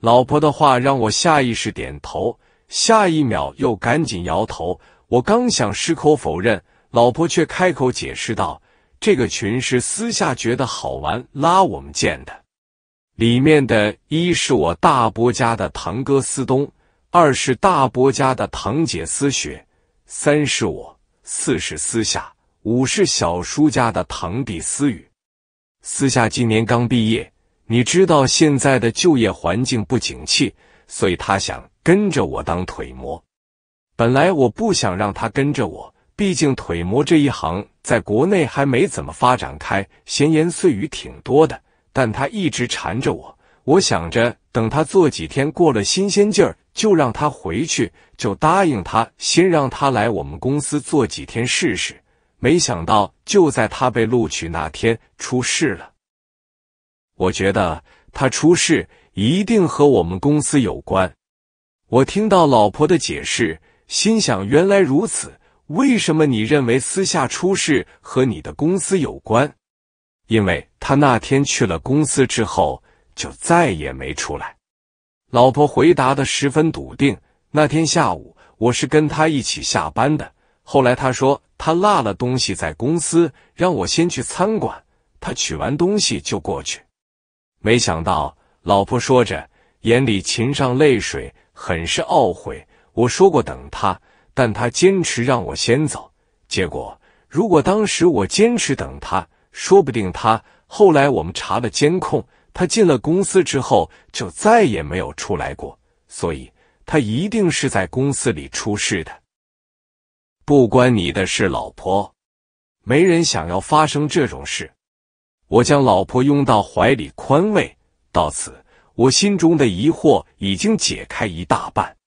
老婆的话让我下意识点头，下一秒又赶紧摇头。我刚想矢口否认，老婆却开口解释道：“这个群是私下觉得好玩拉我们建的，里面的一是我大伯家的堂哥思东，二是大伯家的堂姐思雪，三是我，四是私下，五是小叔家的堂弟思雨。私下今年刚毕业。”你知道现在的就业环境不景气，所以他想跟着我当腿模。本来我不想让他跟着我，毕竟腿模这一行在国内还没怎么发展开，闲言碎语挺多的。但他一直缠着我，我想着等他做几天过了新鲜劲儿，就让他回去，就答应他先让他来我们公司做几天试试。没想到就在他被录取那天出事了。我觉得他出事一定和我们公司有关。我听到老婆的解释，心想：原来如此。为什么你认为私下出事和你的公司有关？因为他那天去了公司之后就再也没出来。老婆回答的十分笃定。那天下午我是跟他一起下班的，后来他说他落了东西在公司，让我先去餐馆，他取完东西就过去。没想到，老婆说着，眼里噙上泪水，很是懊悔。我说过等他，但他坚持让我先走。结果，如果当时我坚持等他，说不定他后来我们查了监控，他进了公司之后就再也没有出来过。所以，他一定是在公司里出事的，不关你的事，老婆。没人想要发生这种事。我将老婆拥到怀里宽慰，到此，我心中的疑惑已经解开一大半。